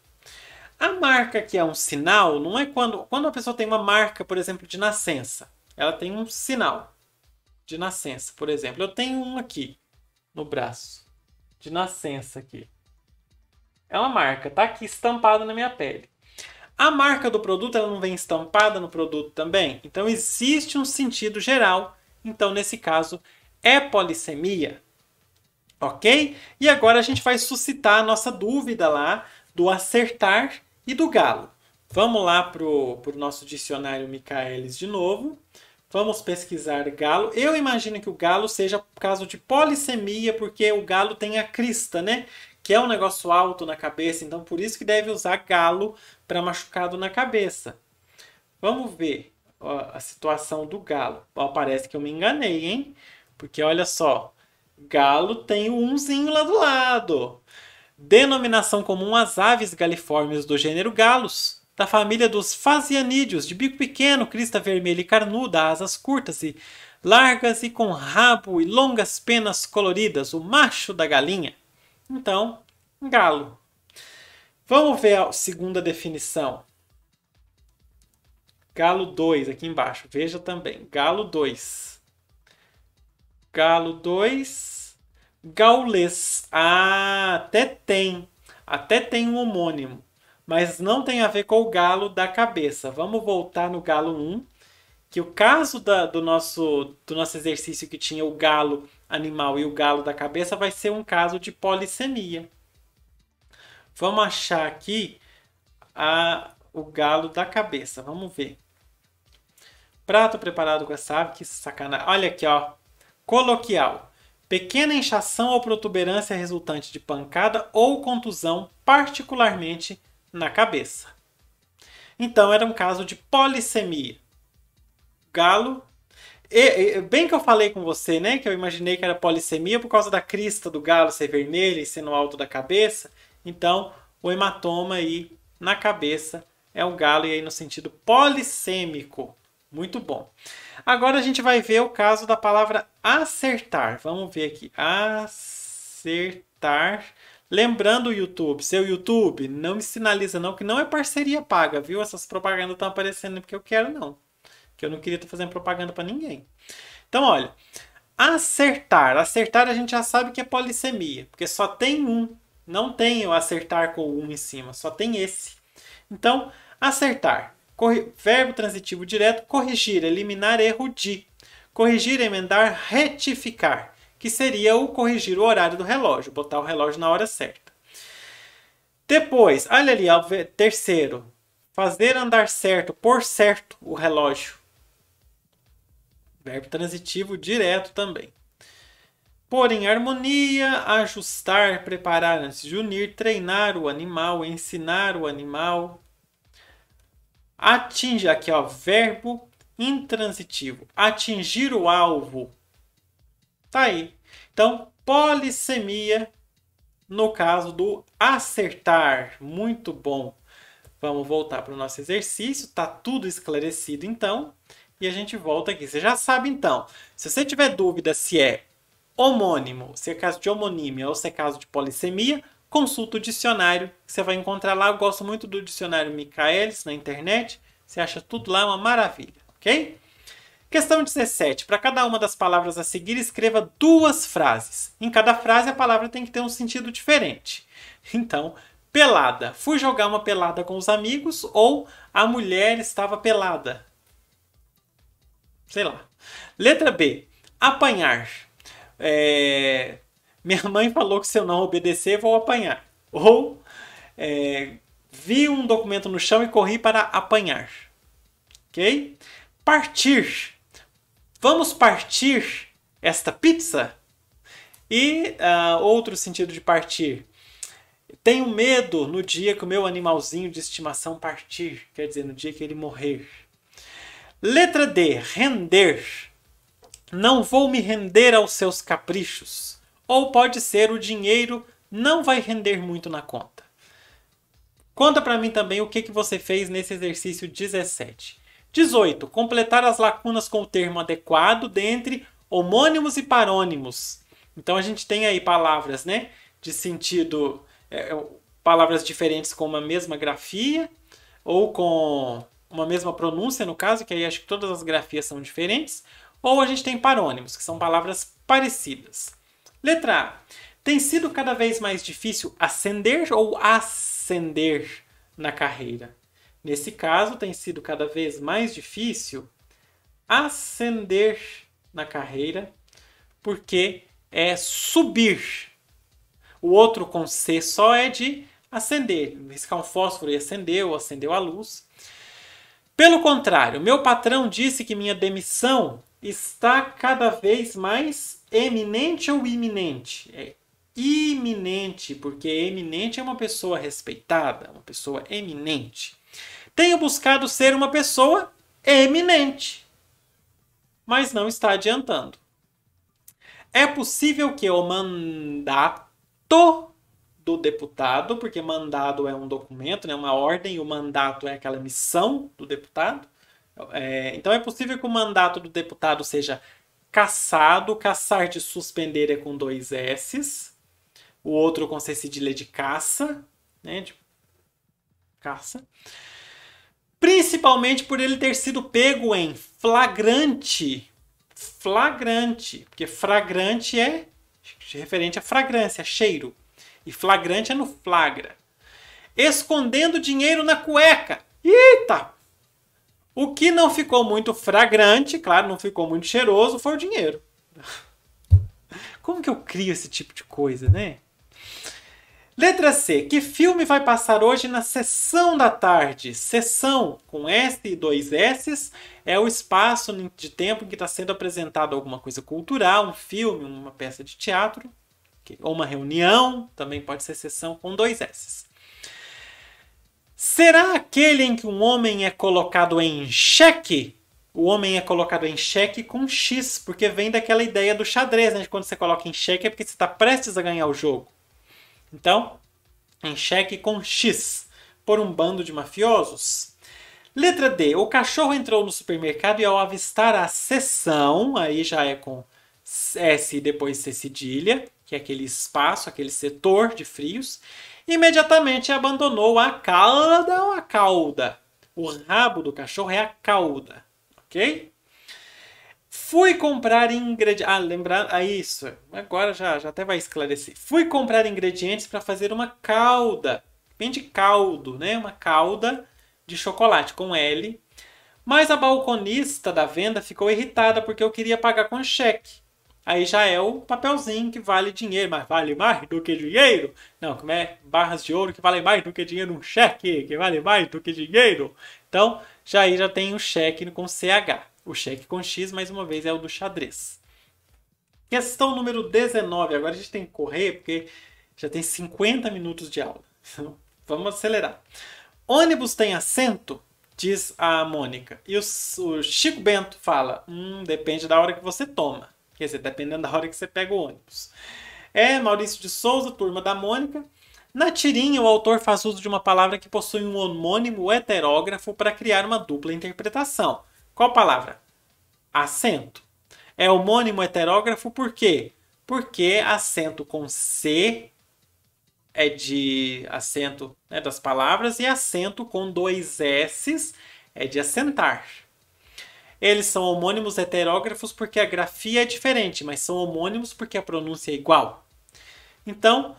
S1: A marca, que é um sinal, não é quando. Quando a pessoa tem uma marca, por exemplo, de nascença, ela tem um sinal de nascença, por exemplo. Eu tenho um aqui no braço, de nascença aqui. É uma marca, tá aqui estampada na minha pele. A marca do produto ela não vem estampada no produto também? Então existe um sentido geral. Então, nesse caso, é polissemia? Ok? E agora a gente vai suscitar a nossa dúvida lá do acertar e do galo. Vamos lá para o nosso dicionário Michaelis de novo. Vamos pesquisar galo. Eu imagino que o galo seja caso de polissemia, porque o galo tem a crista, né? Que é um negócio alto na cabeça, então por isso que deve usar galo para machucado na cabeça. Vamos ver a situação do galo. Ó, parece que eu me enganei, hein? Porque olha só, galo tem o umzinho lá do lado. Denominação comum às aves galiformes do gênero galos, da família dos fazianídeos, de bico pequeno, crista vermelha e carnuda, asas curtas e largas e com rabo e longas penas coloridas, o macho da galinha. Então, galo. Vamos ver a segunda definição. Galo 2 aqui embaixo, veja também, galo 2. Galo 2. Gaulês. Ah, até tem. Até tem um homônimo. Mas não tem a ver com o galo da cabeça. Vamos voltar no galo 1. Um, que o caso da, do, nosso, do nosso exercício que tinha o galo animal e o galo da cabeça vai ser um caso de polissemia. Vamos achar aqui a, o galo da cabeça. Vamos ver. Prato preparado com essa ave, que sacanagem. Olha aqui, ó. Coloquial. Pequena inchação ou protuberância resultante de pancada ou contusão, particularmente na cabeça. Então era um caso de polissemia. Galo. E, e, bem que eu falei com você, né? Que eu imaginei que era polissemia por causa da crista do galo ser vermelha e ser no alto da cabeça. Então, o hematoma aí na cabeça é o galo e aí no sentido polissêmico. Muito bom. Agora a gente vai ver o caso da palavra acertar. Vamos ver aqui. Acertar. Lembrando o YouTube, seu YouTube, não me sinaliza não que não é parceria paga, viu? Essas propagandas estão aparecendo porque eu quero não. Que eu não queria estar fazendo propaganda para ninguém. Então, olha, acertar. Acertar a gente já sabe que é polissemia, porque só tem um. Não tem o acertar com um em cima, só tem esse. Então, acertar. Corri... Verbo transitivo direto, corrigir, eliminar erro de. Corrigir, emendar, retificar, que seria o corrigir o horário do relógio, botar o relógio na hora certa. Depois, olha ali, terceiro, fazer andar certo, por certo o relógio. Verbo transitivo direto também. Pôr em harmonia, ajustar, preparar antes de unir, treinar o animal, ensinar o animal, Atinge aqui, ó, verbo intransitivo. Atingir o alvo. Tá aí. Então, polissemia no caso do acertar. Muito bom. Vamos voltar para o nosso exercício. Tá tudo esclarecido, então. E a gente volta aqui. Você já sabe, então. Se você tiver dúvida se é homônimo, se é caso de homonímia ou se é caso de polissemia, consulta o dicionário, que você vai encontrar lá. Eu gosto muito do dicionário Michaelis na internet. Você acha tudo lá, é uma maravilha, ok? Questão 17. Para cada uma das palavras a seguir, escreva duas frases. Em cada frase, a palavra tem que ter um sentido diferente. Então, pelada. Fui jogar uma pelada com os amigos ou a mulher estava pelada. Sei lá. Letra B. Apanhar. É minha mãe falou que se eu não obedecer, vou apanhar. Ou é, vi um documento no chão e corri para apanhar. Ok? Partir. Vamos partir esta pizza? E uh, outro sentido de partir. Tenho medo no dia que o meu animalzinho de estimação partir, quer dizer, no dia que ele morrer. Letra D, render. Não vou me render aos seus caprichos ou pode ser o dinheiro não vai render muito na conta. Conta para mim também o que, que você fez nesse exercício 17. 18. Completar as lacunas com o termo adequado dentre homônimos e parônimos. Então a gente tem aí palavras né, de sentido, é, é, palavras diferentes com uma mesma grafia ou com uma mesma pronúncia, no caso, que aí acho que todas as grafias são diferentes, ou a gente tem parônimos, que são palavras parecidas. Letra A. Tem sido cada vez mais difícil ascender ou ascender na carreira? Nesse caso, tem sido cada vez mais difícil ascender na carreira, porque é subir. O outro com C só é de acender, riscar um fósforo e acendeu, acendeu a luz. Pelo contrário, meu patrão disse que minha demissão está cada vez mais eminente ou iminente? É iminente, porque eminente é uma pessoa respeitada, uma pessoa eminente. Tenho buscado ser uma pessoa eminente, mas não está adiantando. É possível que o mandato do deputado, porque mandado é um documento, né, uma ordem, e o mandato é aquela missão do deputado. É, então é possível que o mandato do deputado seja Caçado, caçar de suspender é com dois S's. O outro com C cedilha de caça, né? De caça. Principalmente por ele ter sido pego em flagrante. Flagrante, porque flagrante é referente a fragrância, cheiro. E flagrante é no flagra. Escondendo dinheiro na cueca. Eita o que não ficou muito fragrante, claro, não ficou muito cheiroso, foi o dinheiro. Como que eu crio esse tipo de coisa, né? Letra C. Que filme vai passar hoje na sessão da tarde? Sessão com S e dois S é o espaço de tempo em que está sendo apresentado alguma coisa cultural, um filme, uma peça de teatro, ou uma reunião, também pode ser sessão com dois S. Será aquele em que um homem é colocado em xeque? O homem é colocado em xeque com X, porque vem daquela ideia do xadrez, né? De quando você coloca em xeque é porque você está prestes a ganhar o jogo. Então, em xeque com X, por um bando de mafiosos. Letra D. O cachorro entrou no supermercado e ao avistar a seção, aí já é com S e depois C cedilha, que é aquele espaço, aquele setor de frios, imediatamente abandonou a cauda ou a cauda. O rabo do cachorro é a cauda, ok? Fui comprar ingredientes. Ah, lembrar. Ah, isso. Agora já, já até vai esclarecer. Fui comprar ingredientes para fazer uma calda. de caldo, né? Uma calda de chocolate com L. Mas a balconista da venda ficou irritada porque eu queria pagar com cheque. Aí já é o papelzinho que vale dinheiro, mas vale mais do que dinheiro. Não, como é barras de ouro que vale mais do que dinheiro, um cheque que vale mais do que dinheiro. Então, já aí já tem o cheque com CH. O cheque com X, mais uma vez, é o do xadrez. Questão número 19. Agora a gente tem que correr, porque já tem 50 minutos de aula. Então, vamos acelerar. Ônibus tem assento? Diz a Mônica. E o, o Chico Bento fala: hum, depende da hora que você toma. Quer dizer, dependendo da hora que você pega o ônibus. É Maurício de Souza, turma da Mônica. Na tirinha, o autor faz uso de uma palavra que possui um homônimo heterógrafo para criar uma dupla interpretação. Qual palavra? Acento. É homônimo heterógrafo por quê? Porque acento com C é de acento né, das palavras e acento com dois S's é de assentar. Eles são homônimos heterógrafos porque a grafia é diferente, mas são homônimos porque a pronúncia é igual. Então,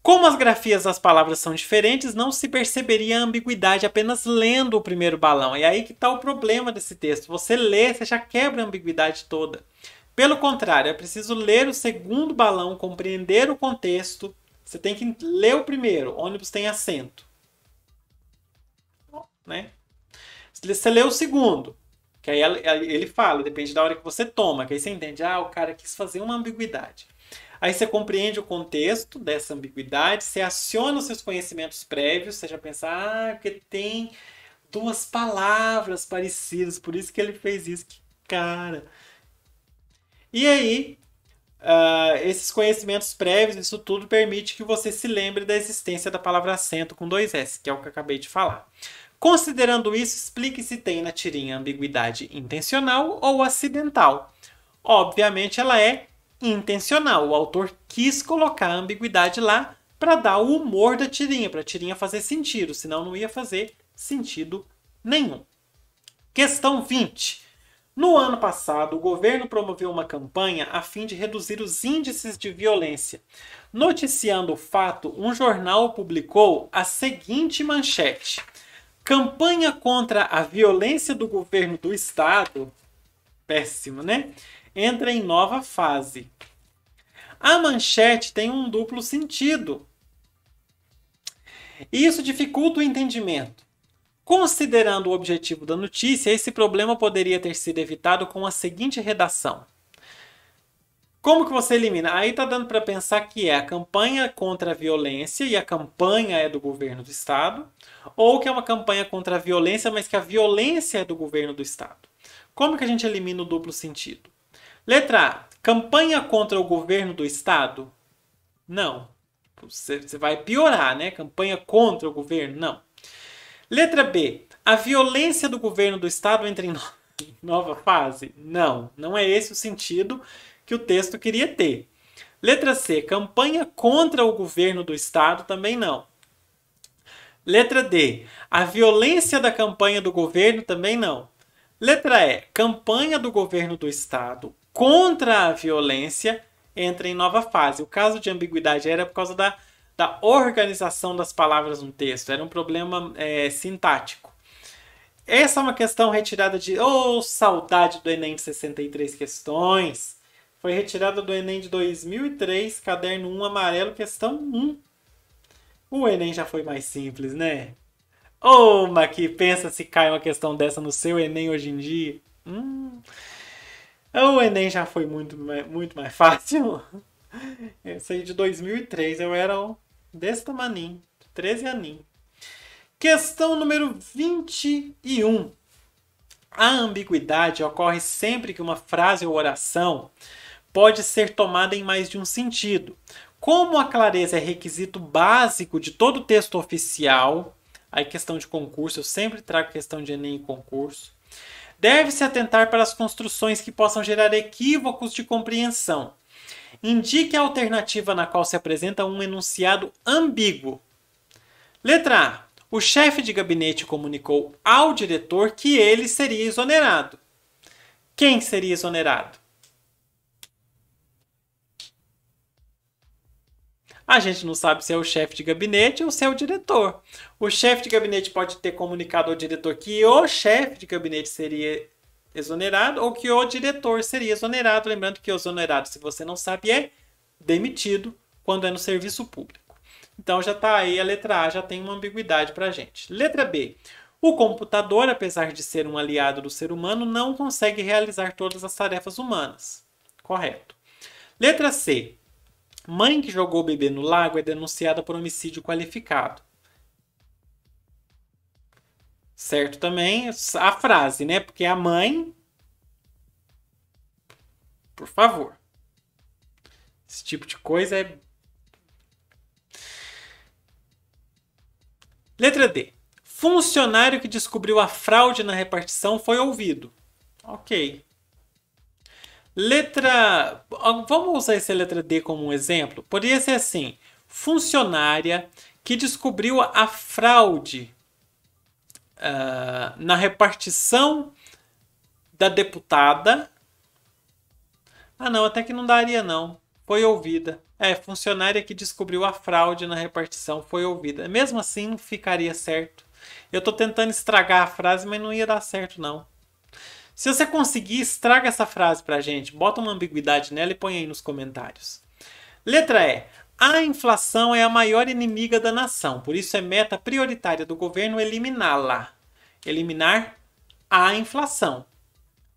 S1: como as grafias das palavras são diferentes, não se perceberia a ambiguidade apenas lendo o primeiro balão. E é aí que está o problema desse texto. Você lê, você já quebra a ambiguidade toda. Pelo contrário, é preciso ler o segundo balão, compreender o contexto. Você tem que ler o primeiro. Ônibus tem assento. Né? Você lê o segundo. Que aí ele fala, depende da hora que você toma, que aí você entende, ah, o cara quis fazer uma ambiguidade. Aí você compreende o contexto dessa ambiguidade, você aciona os seus conhecimentos prévios, você já pensa, ah, porque tem duas palavras parecidas, por isso que ele fez isso, que cara. E aí, uh, esses conhecimentos prévios, isso tudo permite que você se lembre da existência da palavra acento com dois S, que é o que eu acabei de falar. Considerando isso, explique se tem na tirinha ambiguidade intencional ou acidental. Obviamente, ela é intencional. O autor quis colocar a ambiguidade lá para dar o humor da tirinha, para a tirinha fazer sentido, senão não ia fazer sentido nenhum. Questão 20. No ano passado, o governo promoveu uma campanha a fim de reduzir os índices de violência. Noticiando o fato, um jornal publicou a seguinte manchete: Campanha contra a violência do governo do Estado, péssimo, né? Entra em nova fase. A manchete tem um duplo sentido. E isso dificulta o entendimento. Considerando o objetivo da notícia, esse problema poderia ter sido evitado com a seguinte redação: como que você elimina? Aí tá dando para pensar que é a campanha contra a violência e a campanha é do governo do estado, ou que é uma campanha contra a violência, mas que a violência é do governo do estado. Como que a gente elimina o duplo sentido? Letra A, campanha contra o governo do estado? Não. Você, você vai piorar, né? Campanha contra o governo? Não. Letra B, a violência do governo do estado entra em nova fase? Não, não é esse o sentido que o texto queria ter. Letra C, campanha contra o governo do Estado, também não. Letra D, a violência da campanha do governo, também não. Letra E, campanha do governo do Estado contra a violência entra em nova fase. O caso de ambiguidade era por causa da, da organização das palavras no texto, era um problema é, sintático. Essa é uma questão retirada de. Ô, oh, saudade do Enem de 63 questões! foi retirada do Enem de 2003, caderno 1 amarelo, questão 1. O Enem já foi mais simples, né? Ô, oh, que pensa se cai uma questão dessa no seu Enem hoje em dia. Hum. O Enem já foi muito, muito mais fácil. Esse aí de 2003, eu era desse tamaninho, 13 aninho. Questão número 21. A ambiguidade ocorre sempre que uma frase ou oração pode ser tomada em mais de um sentido. Como a clareza é requisito básico de todo texto oficial, aí questão de concurso, eu sempre trago questão de Enem e concurso, deve-se atentar para as construções que possam gerar equívocos de compreensão. Indique a alternativa na qual se apresenta um enunciado ambíguo. Letra A. O chefe de gabinete comunicou ao diretor que ele seria exonerado. Quem seria exonerado? a gente não sabe se é o chefe de gabinete ou se é o diretor. O chefe de gabinete pode ter comunicado ao diretor que o chefe de gabinete seria exonerado ou que o diretor seria exonerado. Lembrando que exonerado, se você não sabe, é demitido quando é no serviço público. Então já está aí a letra A, já tem uma ambiguidade para a gente. Letra B. O computador, apesar de ser um aliado do ser humano, não consegue realizar todas as tarefas humanas. Correto. Letra C. Mãe que jogou o bebê no lago é denunciada por homicídio qualificado. Certo também a frase, né? Porque a mãe. Por favor. Esse tipo de coisa é. Letra D. Funcionário que descobriu a fraude na repartição foi ouvido. Ok. Letra. Vamos usar essa letra D como um exemplo? Poderia ser assim: funcionária que descobriu a fraude uh, na repartição da deputada. Ah, não, até que não daria, não. Foi ouvida. É, funcionária que descobriu a fraude na repartição foi ouvida. Mesmo assim, ficaria certo. Eu estou tentando estragar a frase, mas não ia dar certo, não. Se você conseguir, estraga essa frase pra gente, bota uma ambiguidade nela e põe aí nos comentários. Letra E. A inflação é a maior inimiga da nação, por isso é meta prioritária do governo eliminá-la. Eliminar a inflação.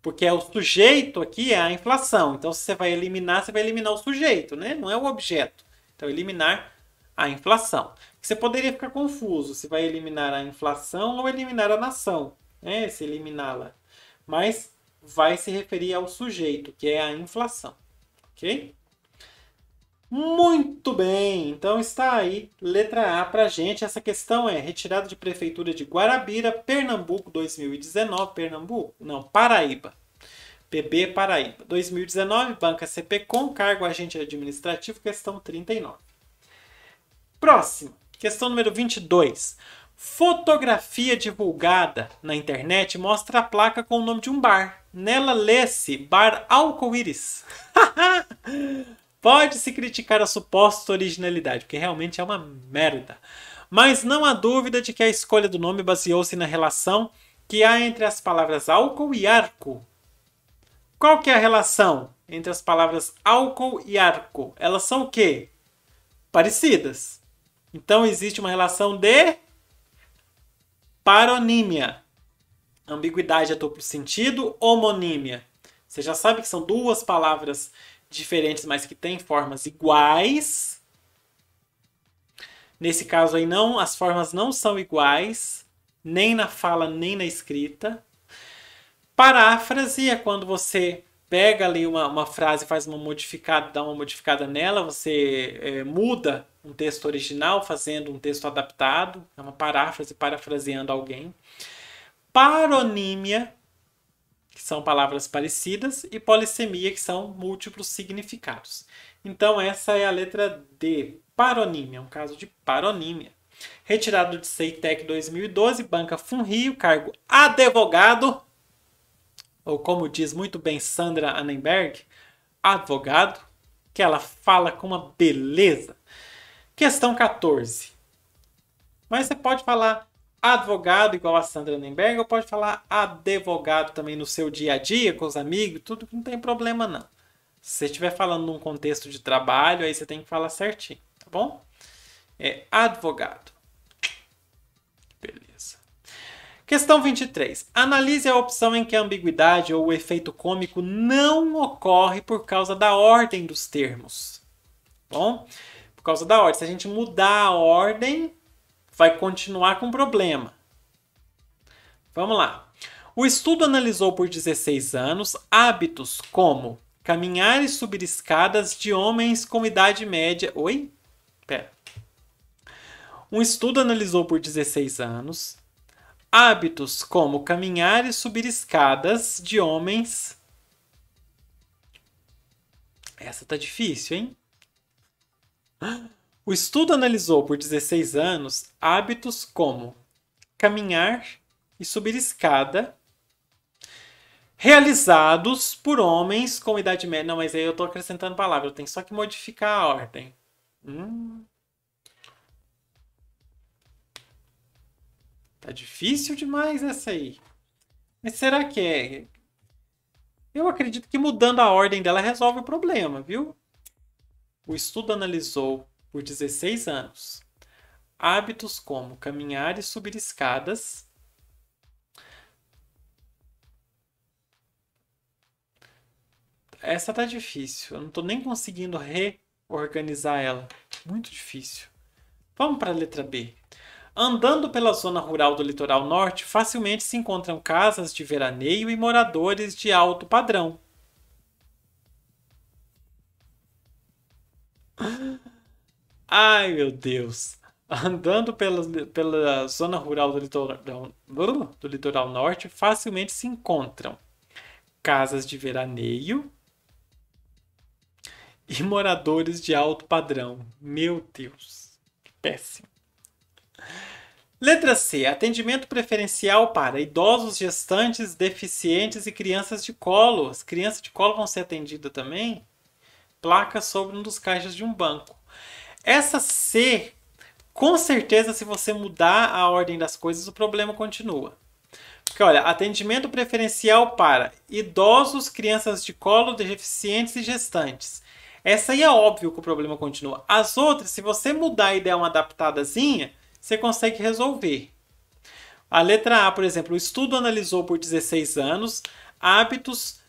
S1: Porque é o sujeito aqui é a inflação. Então, se você vai eliminar, você vai eliminar o sujeito, né? Não é o objeto. Então, eliminar a inflação. Você poderia ficar confuso se vai eliminar a inflação ou eliminar a nação, né? Se eliminá-la mas vai se referir ao sujeito, que é a inflação, ok? Muito bem, então está aí letra A para gente. Essa questão é retirada de prefeitura de Guarabira, Pernambuco 2019, Pernambuco, não, Paraíba. PB Paraíba 2019, banca CP com cargo agente administrativo, questão 39. Próximo, questão número 22. Fotografia divulgada na internet mostra a placa com o nome de um bar. Nela lê-se Bar Alcoíris. Pode-se criticar a suposta originalidade, porque realmente é uma merda. Mas não há dúvida de que a escolha do nome baseou-se na relação que há entre as palavras álcool e arco. Qual que é a relação entre as palavras álcool e arco? Elas são o quê? Parecidas. Então existe uma relação de Paronímia. Ambiguidade é duplo sentido. Homonímia. Você já sabe que são duas palavras diferentes, mas que têm formas iguais. Nesse caso aí, não, as formas não são iguais, nem na fala, nem na escrita. Paráfrase é quando você pega ali uma, uma frase, faz uma modificada, dá uma modificada nela, você é, muda um texto original fazendo um texto adaptado, é uma paráfrase, parafraseando alguém. Paronímia, que são palavras parecidas, e polissemia, que são múltiplos significados. Então, essa é a letra D, paronímia, um caso de paronímia. Retirado de CEITEC 2012, banca Funrio, cargo advogado ou como diz muito bem Sandra Annenberg, advogado, que ela fala com uma beleza. Questão 14. Mas você pode falar advogado igual a Sandra Annenberg, ou pode falar advogado também no seu dia a dia, com os amigos, tudo que não tem problema não. Se você estiver falando num contexto de trabalho, aí você tem que falar certinho, tá bom? É advogado. Questão 23. Analise a opção em que a ambiguidade ou o efeito cômico não ocorre por causa da ordem dos termos. Bom, por causa da ordem. Se a gente mudar a ordem, vai continuar com problema. Vamos lá. O estudo analisou por 16 anos hábitos como caminhar e subir escadas de homens com idade média. Oi? Pera. Um estudo analisou por 16 anos hábitos como caminhar e subir escadas de homens. Essa tá difícil, hein? O estudo analisou por 16 anos hábitos como caminhar e subir escada realizados por homens com idade média. Não, mas aí eu estou acrescentando palavras, tem só que modificar a ordem. Hum. Tá difícil demais essa aí. Mas será que é? Eu acredito que mudando a ordem dela resolve o problema, viu? O estudo analisou por 16 anos hábitos como caminhar e subir escadas, Essa tá difícil. Eu não tô nem conseguindo reorganizar ela. Muito difícil. Vamos para a letra B. Andando pela zona rural do litoral norte, facilmente se encontram casas de veraneio e moradores de alto padrão. Ai meu Deus! Andando pela, pela zona rural do litoral, do litoral norte, facilmente se encontram casas de veraneio e moradores de alto padrão. Meu Deus, que péssimo! Letra C. Atendimento preferencial para idosos, gestantes, deficientes e crianças de colo. As crianças de colo vão ser atendidas também? Placa sobre um dos caixas de um banco. Essa C, com certeza, se você mudar a ordem das coisas, o problema continua. Porque, olha, atendimento preferencial para idosos, crianças de colo, deficientes e gestantes. Essa aí é óbvio que o problema continua. As outras, se você mudar e der uma adaptadazinha, você consegue resolver. A letra A, por exemplo, o estudo analisou por 16 anos hábitos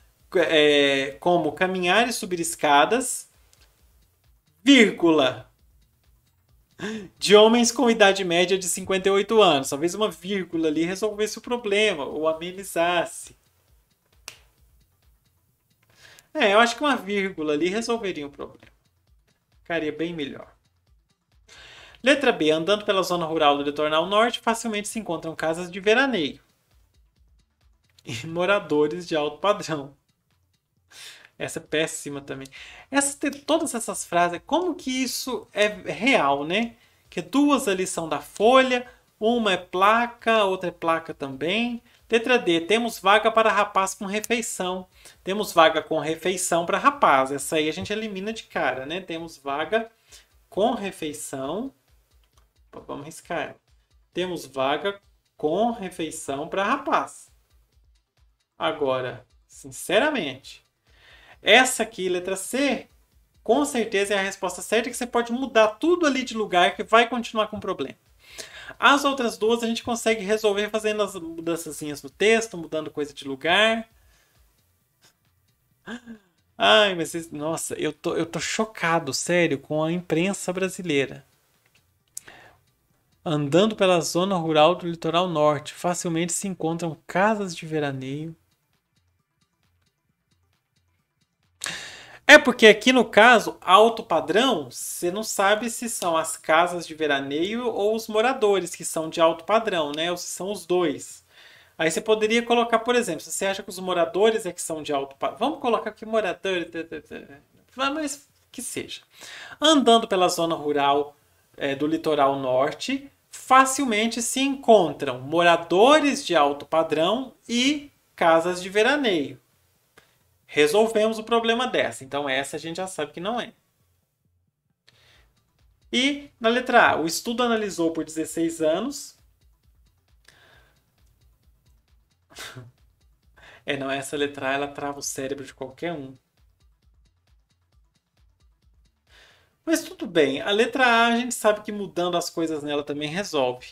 S1: é, como caminhar e subir escadas, vírgula, de homens com idade média de 58 anos. Talvez uma vírgula ali resolvesse o problema ou amenizasse. É, eu acho que uma vírgula ali resolveria o problema. Ficaria bem melhor. Letra B. Andando pela zona rural do litoral norte, facilmente se encontram casas de veraneio e moradores de alto padrão. Essa é péssima também. Essa, todas essas frases, como que isso é real, né? Que duas ali são da Folha, uma é placa, outra é placa também. Letra D, temos vaga para rapaz com refeição. Temos vaga com refeição para rapaz. Essa aí a gente elimina de cara, né? Temos vaga com refeição vamos riscar ela. Temos vaga com refeição para rapaz. Agora, sinceramente, essa aqui, letra C, com certeza é a resposta certa que você pode mudar tudo ali de lugar que vai continuar com o problema. As outras duas a gente consegue resolver fazendo as mudanças no texto, mudando coisa de lugar. Ai, mas nossa, eu tô, eu tô chocado, sério, com a imprensa brasileira. Andando pela zona rural do litoral norte, facilmente se encontram casas de veraneio. É porque aqui no caso, alto padrão, você não sabe se são as casas de veraneio ou os moradores que são de alto padrão, né? Ou se são os dois. Aí você poderia colocar, por exemplo, se você acha que os moradores é que são de alto padrão. Vamos colocar aqui moradores. Mas que seja. Andando pela zona rural é, do litoral norte, facilmente se encontram moradores de alto padrão e casas de veraneio. Resolvemos o problema dessa, então essa a gente já sabe que não é. E na letra A, o estudo analisou por 16 anos. É, não, essa letra A ela trava o cérebro de qualquer um. Mas tudo bem, a letra A a gente sabe que mudando as coisas nela também resolve.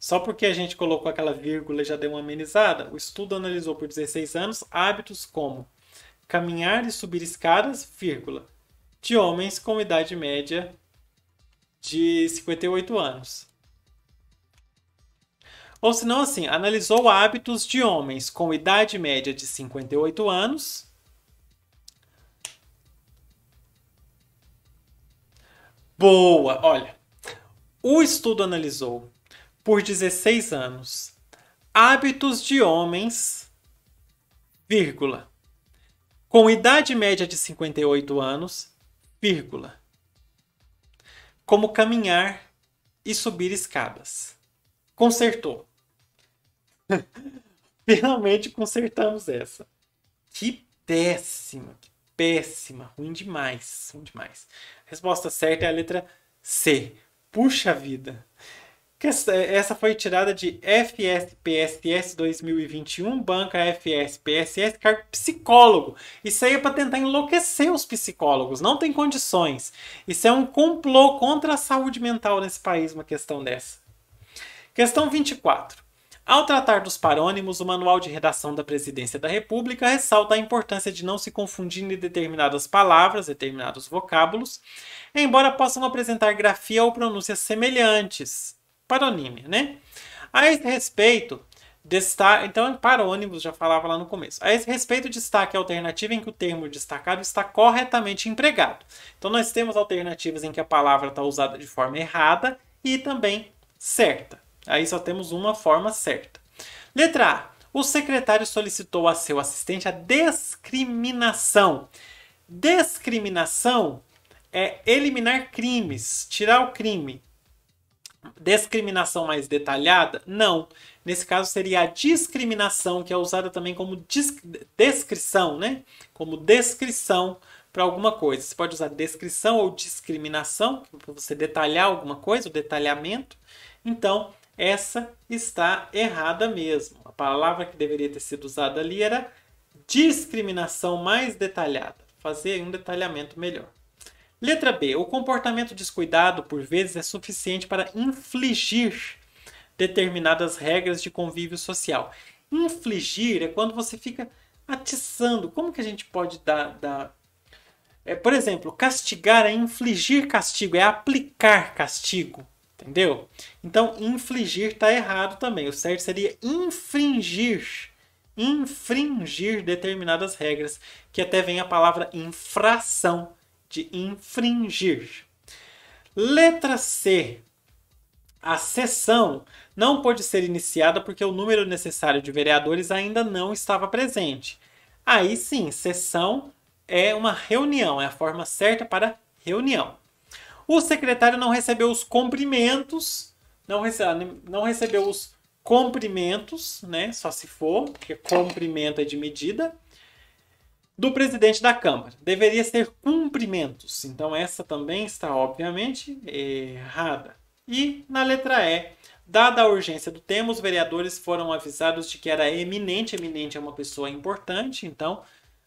S1: Só porque a gente colocou aquela vírgula e já deu uma amenizada, o estudo analisou por 16 anos hábitos como caminhar e subir escadas, vírgula, de homens com idade média de 58 anos. Ou senão assim, analisou hábitos de homens com idade média de 58 anos Boa! Olha, o estudo analisou por 16 anos hábitos de homens, vírgula, com idade média de 58 anos, vírgula, como caminhar e subir escadas. Consertou. Finalmente consertamos essa. Que péssima, que péssima, ruim demais, ruim demais. Resposta certa é a letra C. Puxa vida! Eh, essa foi tirada de FSPSS 2021, banca FSPSS, cargo é psicólogo. Isso aí é para tentar enlouquecer os psicólogos, não tem condições. Isso é um complô contra a saúde mental nesse país, uma questão dessa. Questão 24. Ao tratar dos parônimos, o Manual de Redação da Presidência da República ressalta a importância de não se confundir em determinadas palavras, determinados vocábulos, embora possam apresentar grafia ou pronúncias semelhantes. Parônimo, né? A esse respeito, destaca... então parônimos já falava lá no começo. A esse respeito, destaque a alternativa em que o termo destacado está corretamente empregado. Então nós temos alternativas em que a palavra está usada de forma errada e também certa. Aí só temos uma forma certa. Letra A. O secretário solicitou a seu assistente a discriminação. Discriminação é eliminar crimes, tirar o crime. Discriminação mais detalhada? Não. Nesse caso seria a discriminação, que é usada também como descrição, né? Como descrição para alguma coisa. Você pode usar descrição ou discriminação, para você detalhar alguma coisa, o detalhamento. Então, essa está errada mesmo. A palavra que deveria ter sido usada ali era discriminação mais detalhada. Fazer um detalhamento melhor. Letra B. O comportamento descuidado, por vezes, é suficiente para infligir determinadas regras de convívio social. Infligir é quando você fica atiçando. Como que a gente pode dar. dar... É, por exemplo, castigar é infligir castigo, é aplicar castigo. Entendeu? Então, infligir está errado também. O certo seria infringir. Infringir determinadas regras, que até vem a palavra infração, de infringir. Letra C. A sessão não pode ser iniciada porque o número necessário de vereadores ainda não estava presente. Aí sim, sessão é uma reunião, é a forma certa para reunião. O secretário não recebeu os cumprimentos, não, rece ah, não recebeu os cumprimentos, né? Só se for, porque cumprimento é de medida do presidente da Câmara. Deveria ser cumprimentos. Então, essa também está, obviamente, errada. E na letra E, dada a urgência do tema, os vereadores foram avisados de que era eminente. Eminente é uma pessoa importante, então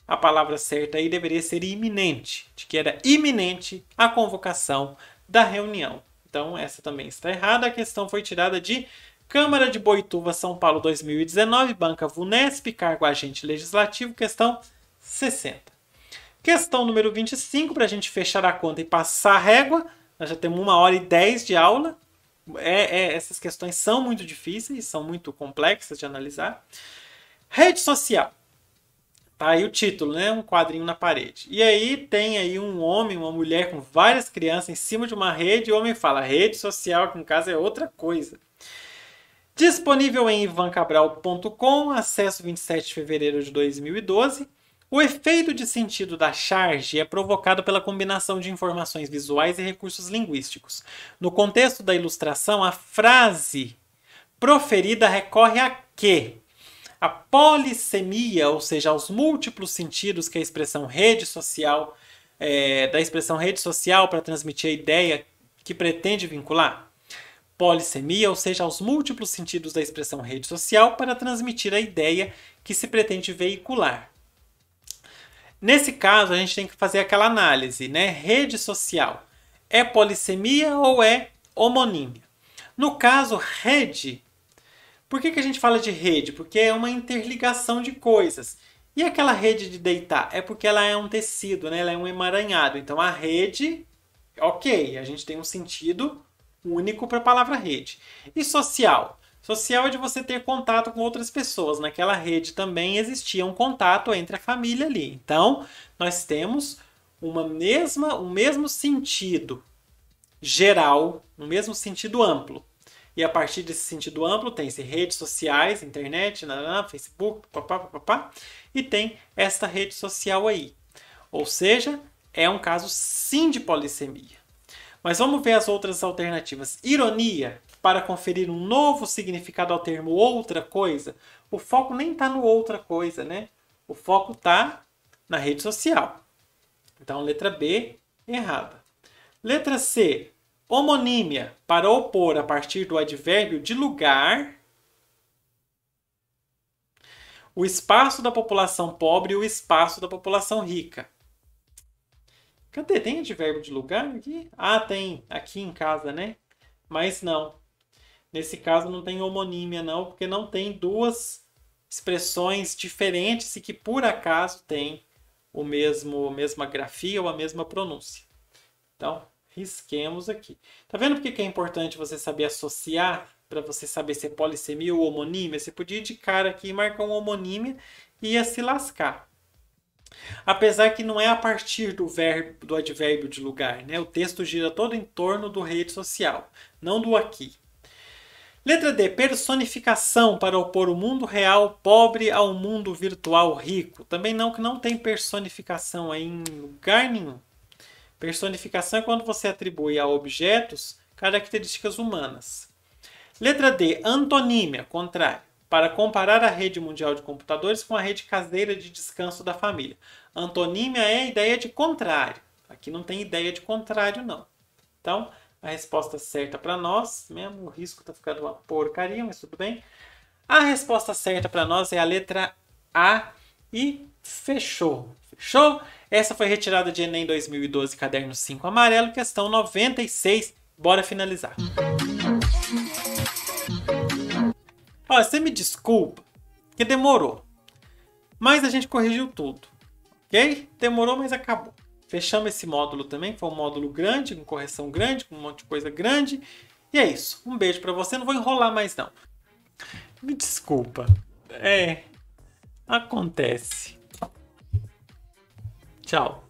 S1: a palavra certa aí deveria ser iminente, de que era iminente a convocação da reunião. Então, essa também está errada. A questão foi tirada de Câmara de Boituva, São Paulo 2019, Banca Vunesp, cargo agente legislativo, questão 60. Questão número 25, para a gente fechar a conta e passar a régua. Nós já temos uma hora e dez de aula. É, é, essas questões são muito difíceis, são muito complexas de analisar. Rede social. Tá aí o título, né? Um quadrinho na parede. E aí tem aí um homem, uma mulher com várias crianças em cima de uma rede. E o homem fala: rede social aqui em casa é outra coisa. Disponível em ivancabral.com, acesso 27 de fevereiro de 2012. O efeito de sentido da charge é provocado pela combinação de informações visuais e recursos linguísticos. No contexto da ilustração, a frase proferida recorre a quê? a polissemia, ou seja, aos múltiplos sentidos que é a expressão rede social, é, da expressão rede social para transmitir a ideia que pretende vincular? Polissemia, ou seja, aos múltiplos sentidos da expressão rede social para transmitir a ideia que se pretende veicular. Nesse caso, a gente tem que fazer aquela análise, né? Rede social é polissemia ou é homonímia? No caso, rede por que, que a gente fala de rede? Porque é uma interligação de coisas. E aquela rede de deitar? É porque ela é um tecido, né? ela é um emaranhado. Então a rede, ok, a gente tem um sentido único para a palavra rede. E social? Social é de você ter contato com outras pessoas. Naquela rede também existia um contato entre a família ali. Então, nós temos uma mesma, o mesmo sentido geral, o mesmo sentido amplo. E a partir desse sentido amplo, tem-se redes sociais, internet, né, né, né, Facebook, papá, papá, e tem esta rede social aí. Ou seja, é um caso sim de polissemia. Mas vamos ver as outras alternativas. Ironia, para conferir um novo significado ao termo outra coisa. O foco nem está no outra coisa, né? O foco está na rede social. Então, letra B, errada. Letra C, Homonímia, para opor a partir do advérbio de lugar, o espaço da população pobre e o espaço da população rica. Cadê? Tem advérbio de lugar aqui? Ah, tem. Aqui em casa, né? Mas não. Nesse caso não tem homonímia, não, porque não tem duas expressões diferentes e que por acaso têm o mesmo, a mesma grafia ou a mesma pronúncia. Então, Risquemos aqui. Tá vendo por que é importante você saber associar? Para você saber se é polissemia ou homonímia? Você podia de cara aqui marcar um homonímia e ia se lascar. Apesar que não é a partir do verbo do advérbio de lugar, né? O texto gira todo em torno do rede social, não do aqui. Letra D, personificação para opor o mundo real pobre ao mundo virtual rico. Também não que não tem personificação aí em lugar nenhum. Personificação é quando você atribui a objetos características humanas. Letra D, antonímia, contrário, para comparar a rede mundial de computadores com a rede caseira de descanso da família. Antonímia é a ideia de contrário. Aqui não tem ideia de contrário, não. Então, a resposta certa para nós, mesmo o risco está ficando uma porcaria, mas tudo bem. A resposta certa para nós é a letra A e fechou. Fechou? Essa foi retirada de Enem 2012, caderno 5 amarelo, questão 96. Bora finalizar. Olha, você me desculpa, que demorou. Mas a gente corrigiu tudo, ok? Demorou, mas acabou. Fechamos esse módulo também, foi um módulo grande, com correção grande, com um monte de coisa grande. E é isso. Um beijo para você, não vou enrolar mais não. Me desculpa. É, acontece. Tchau.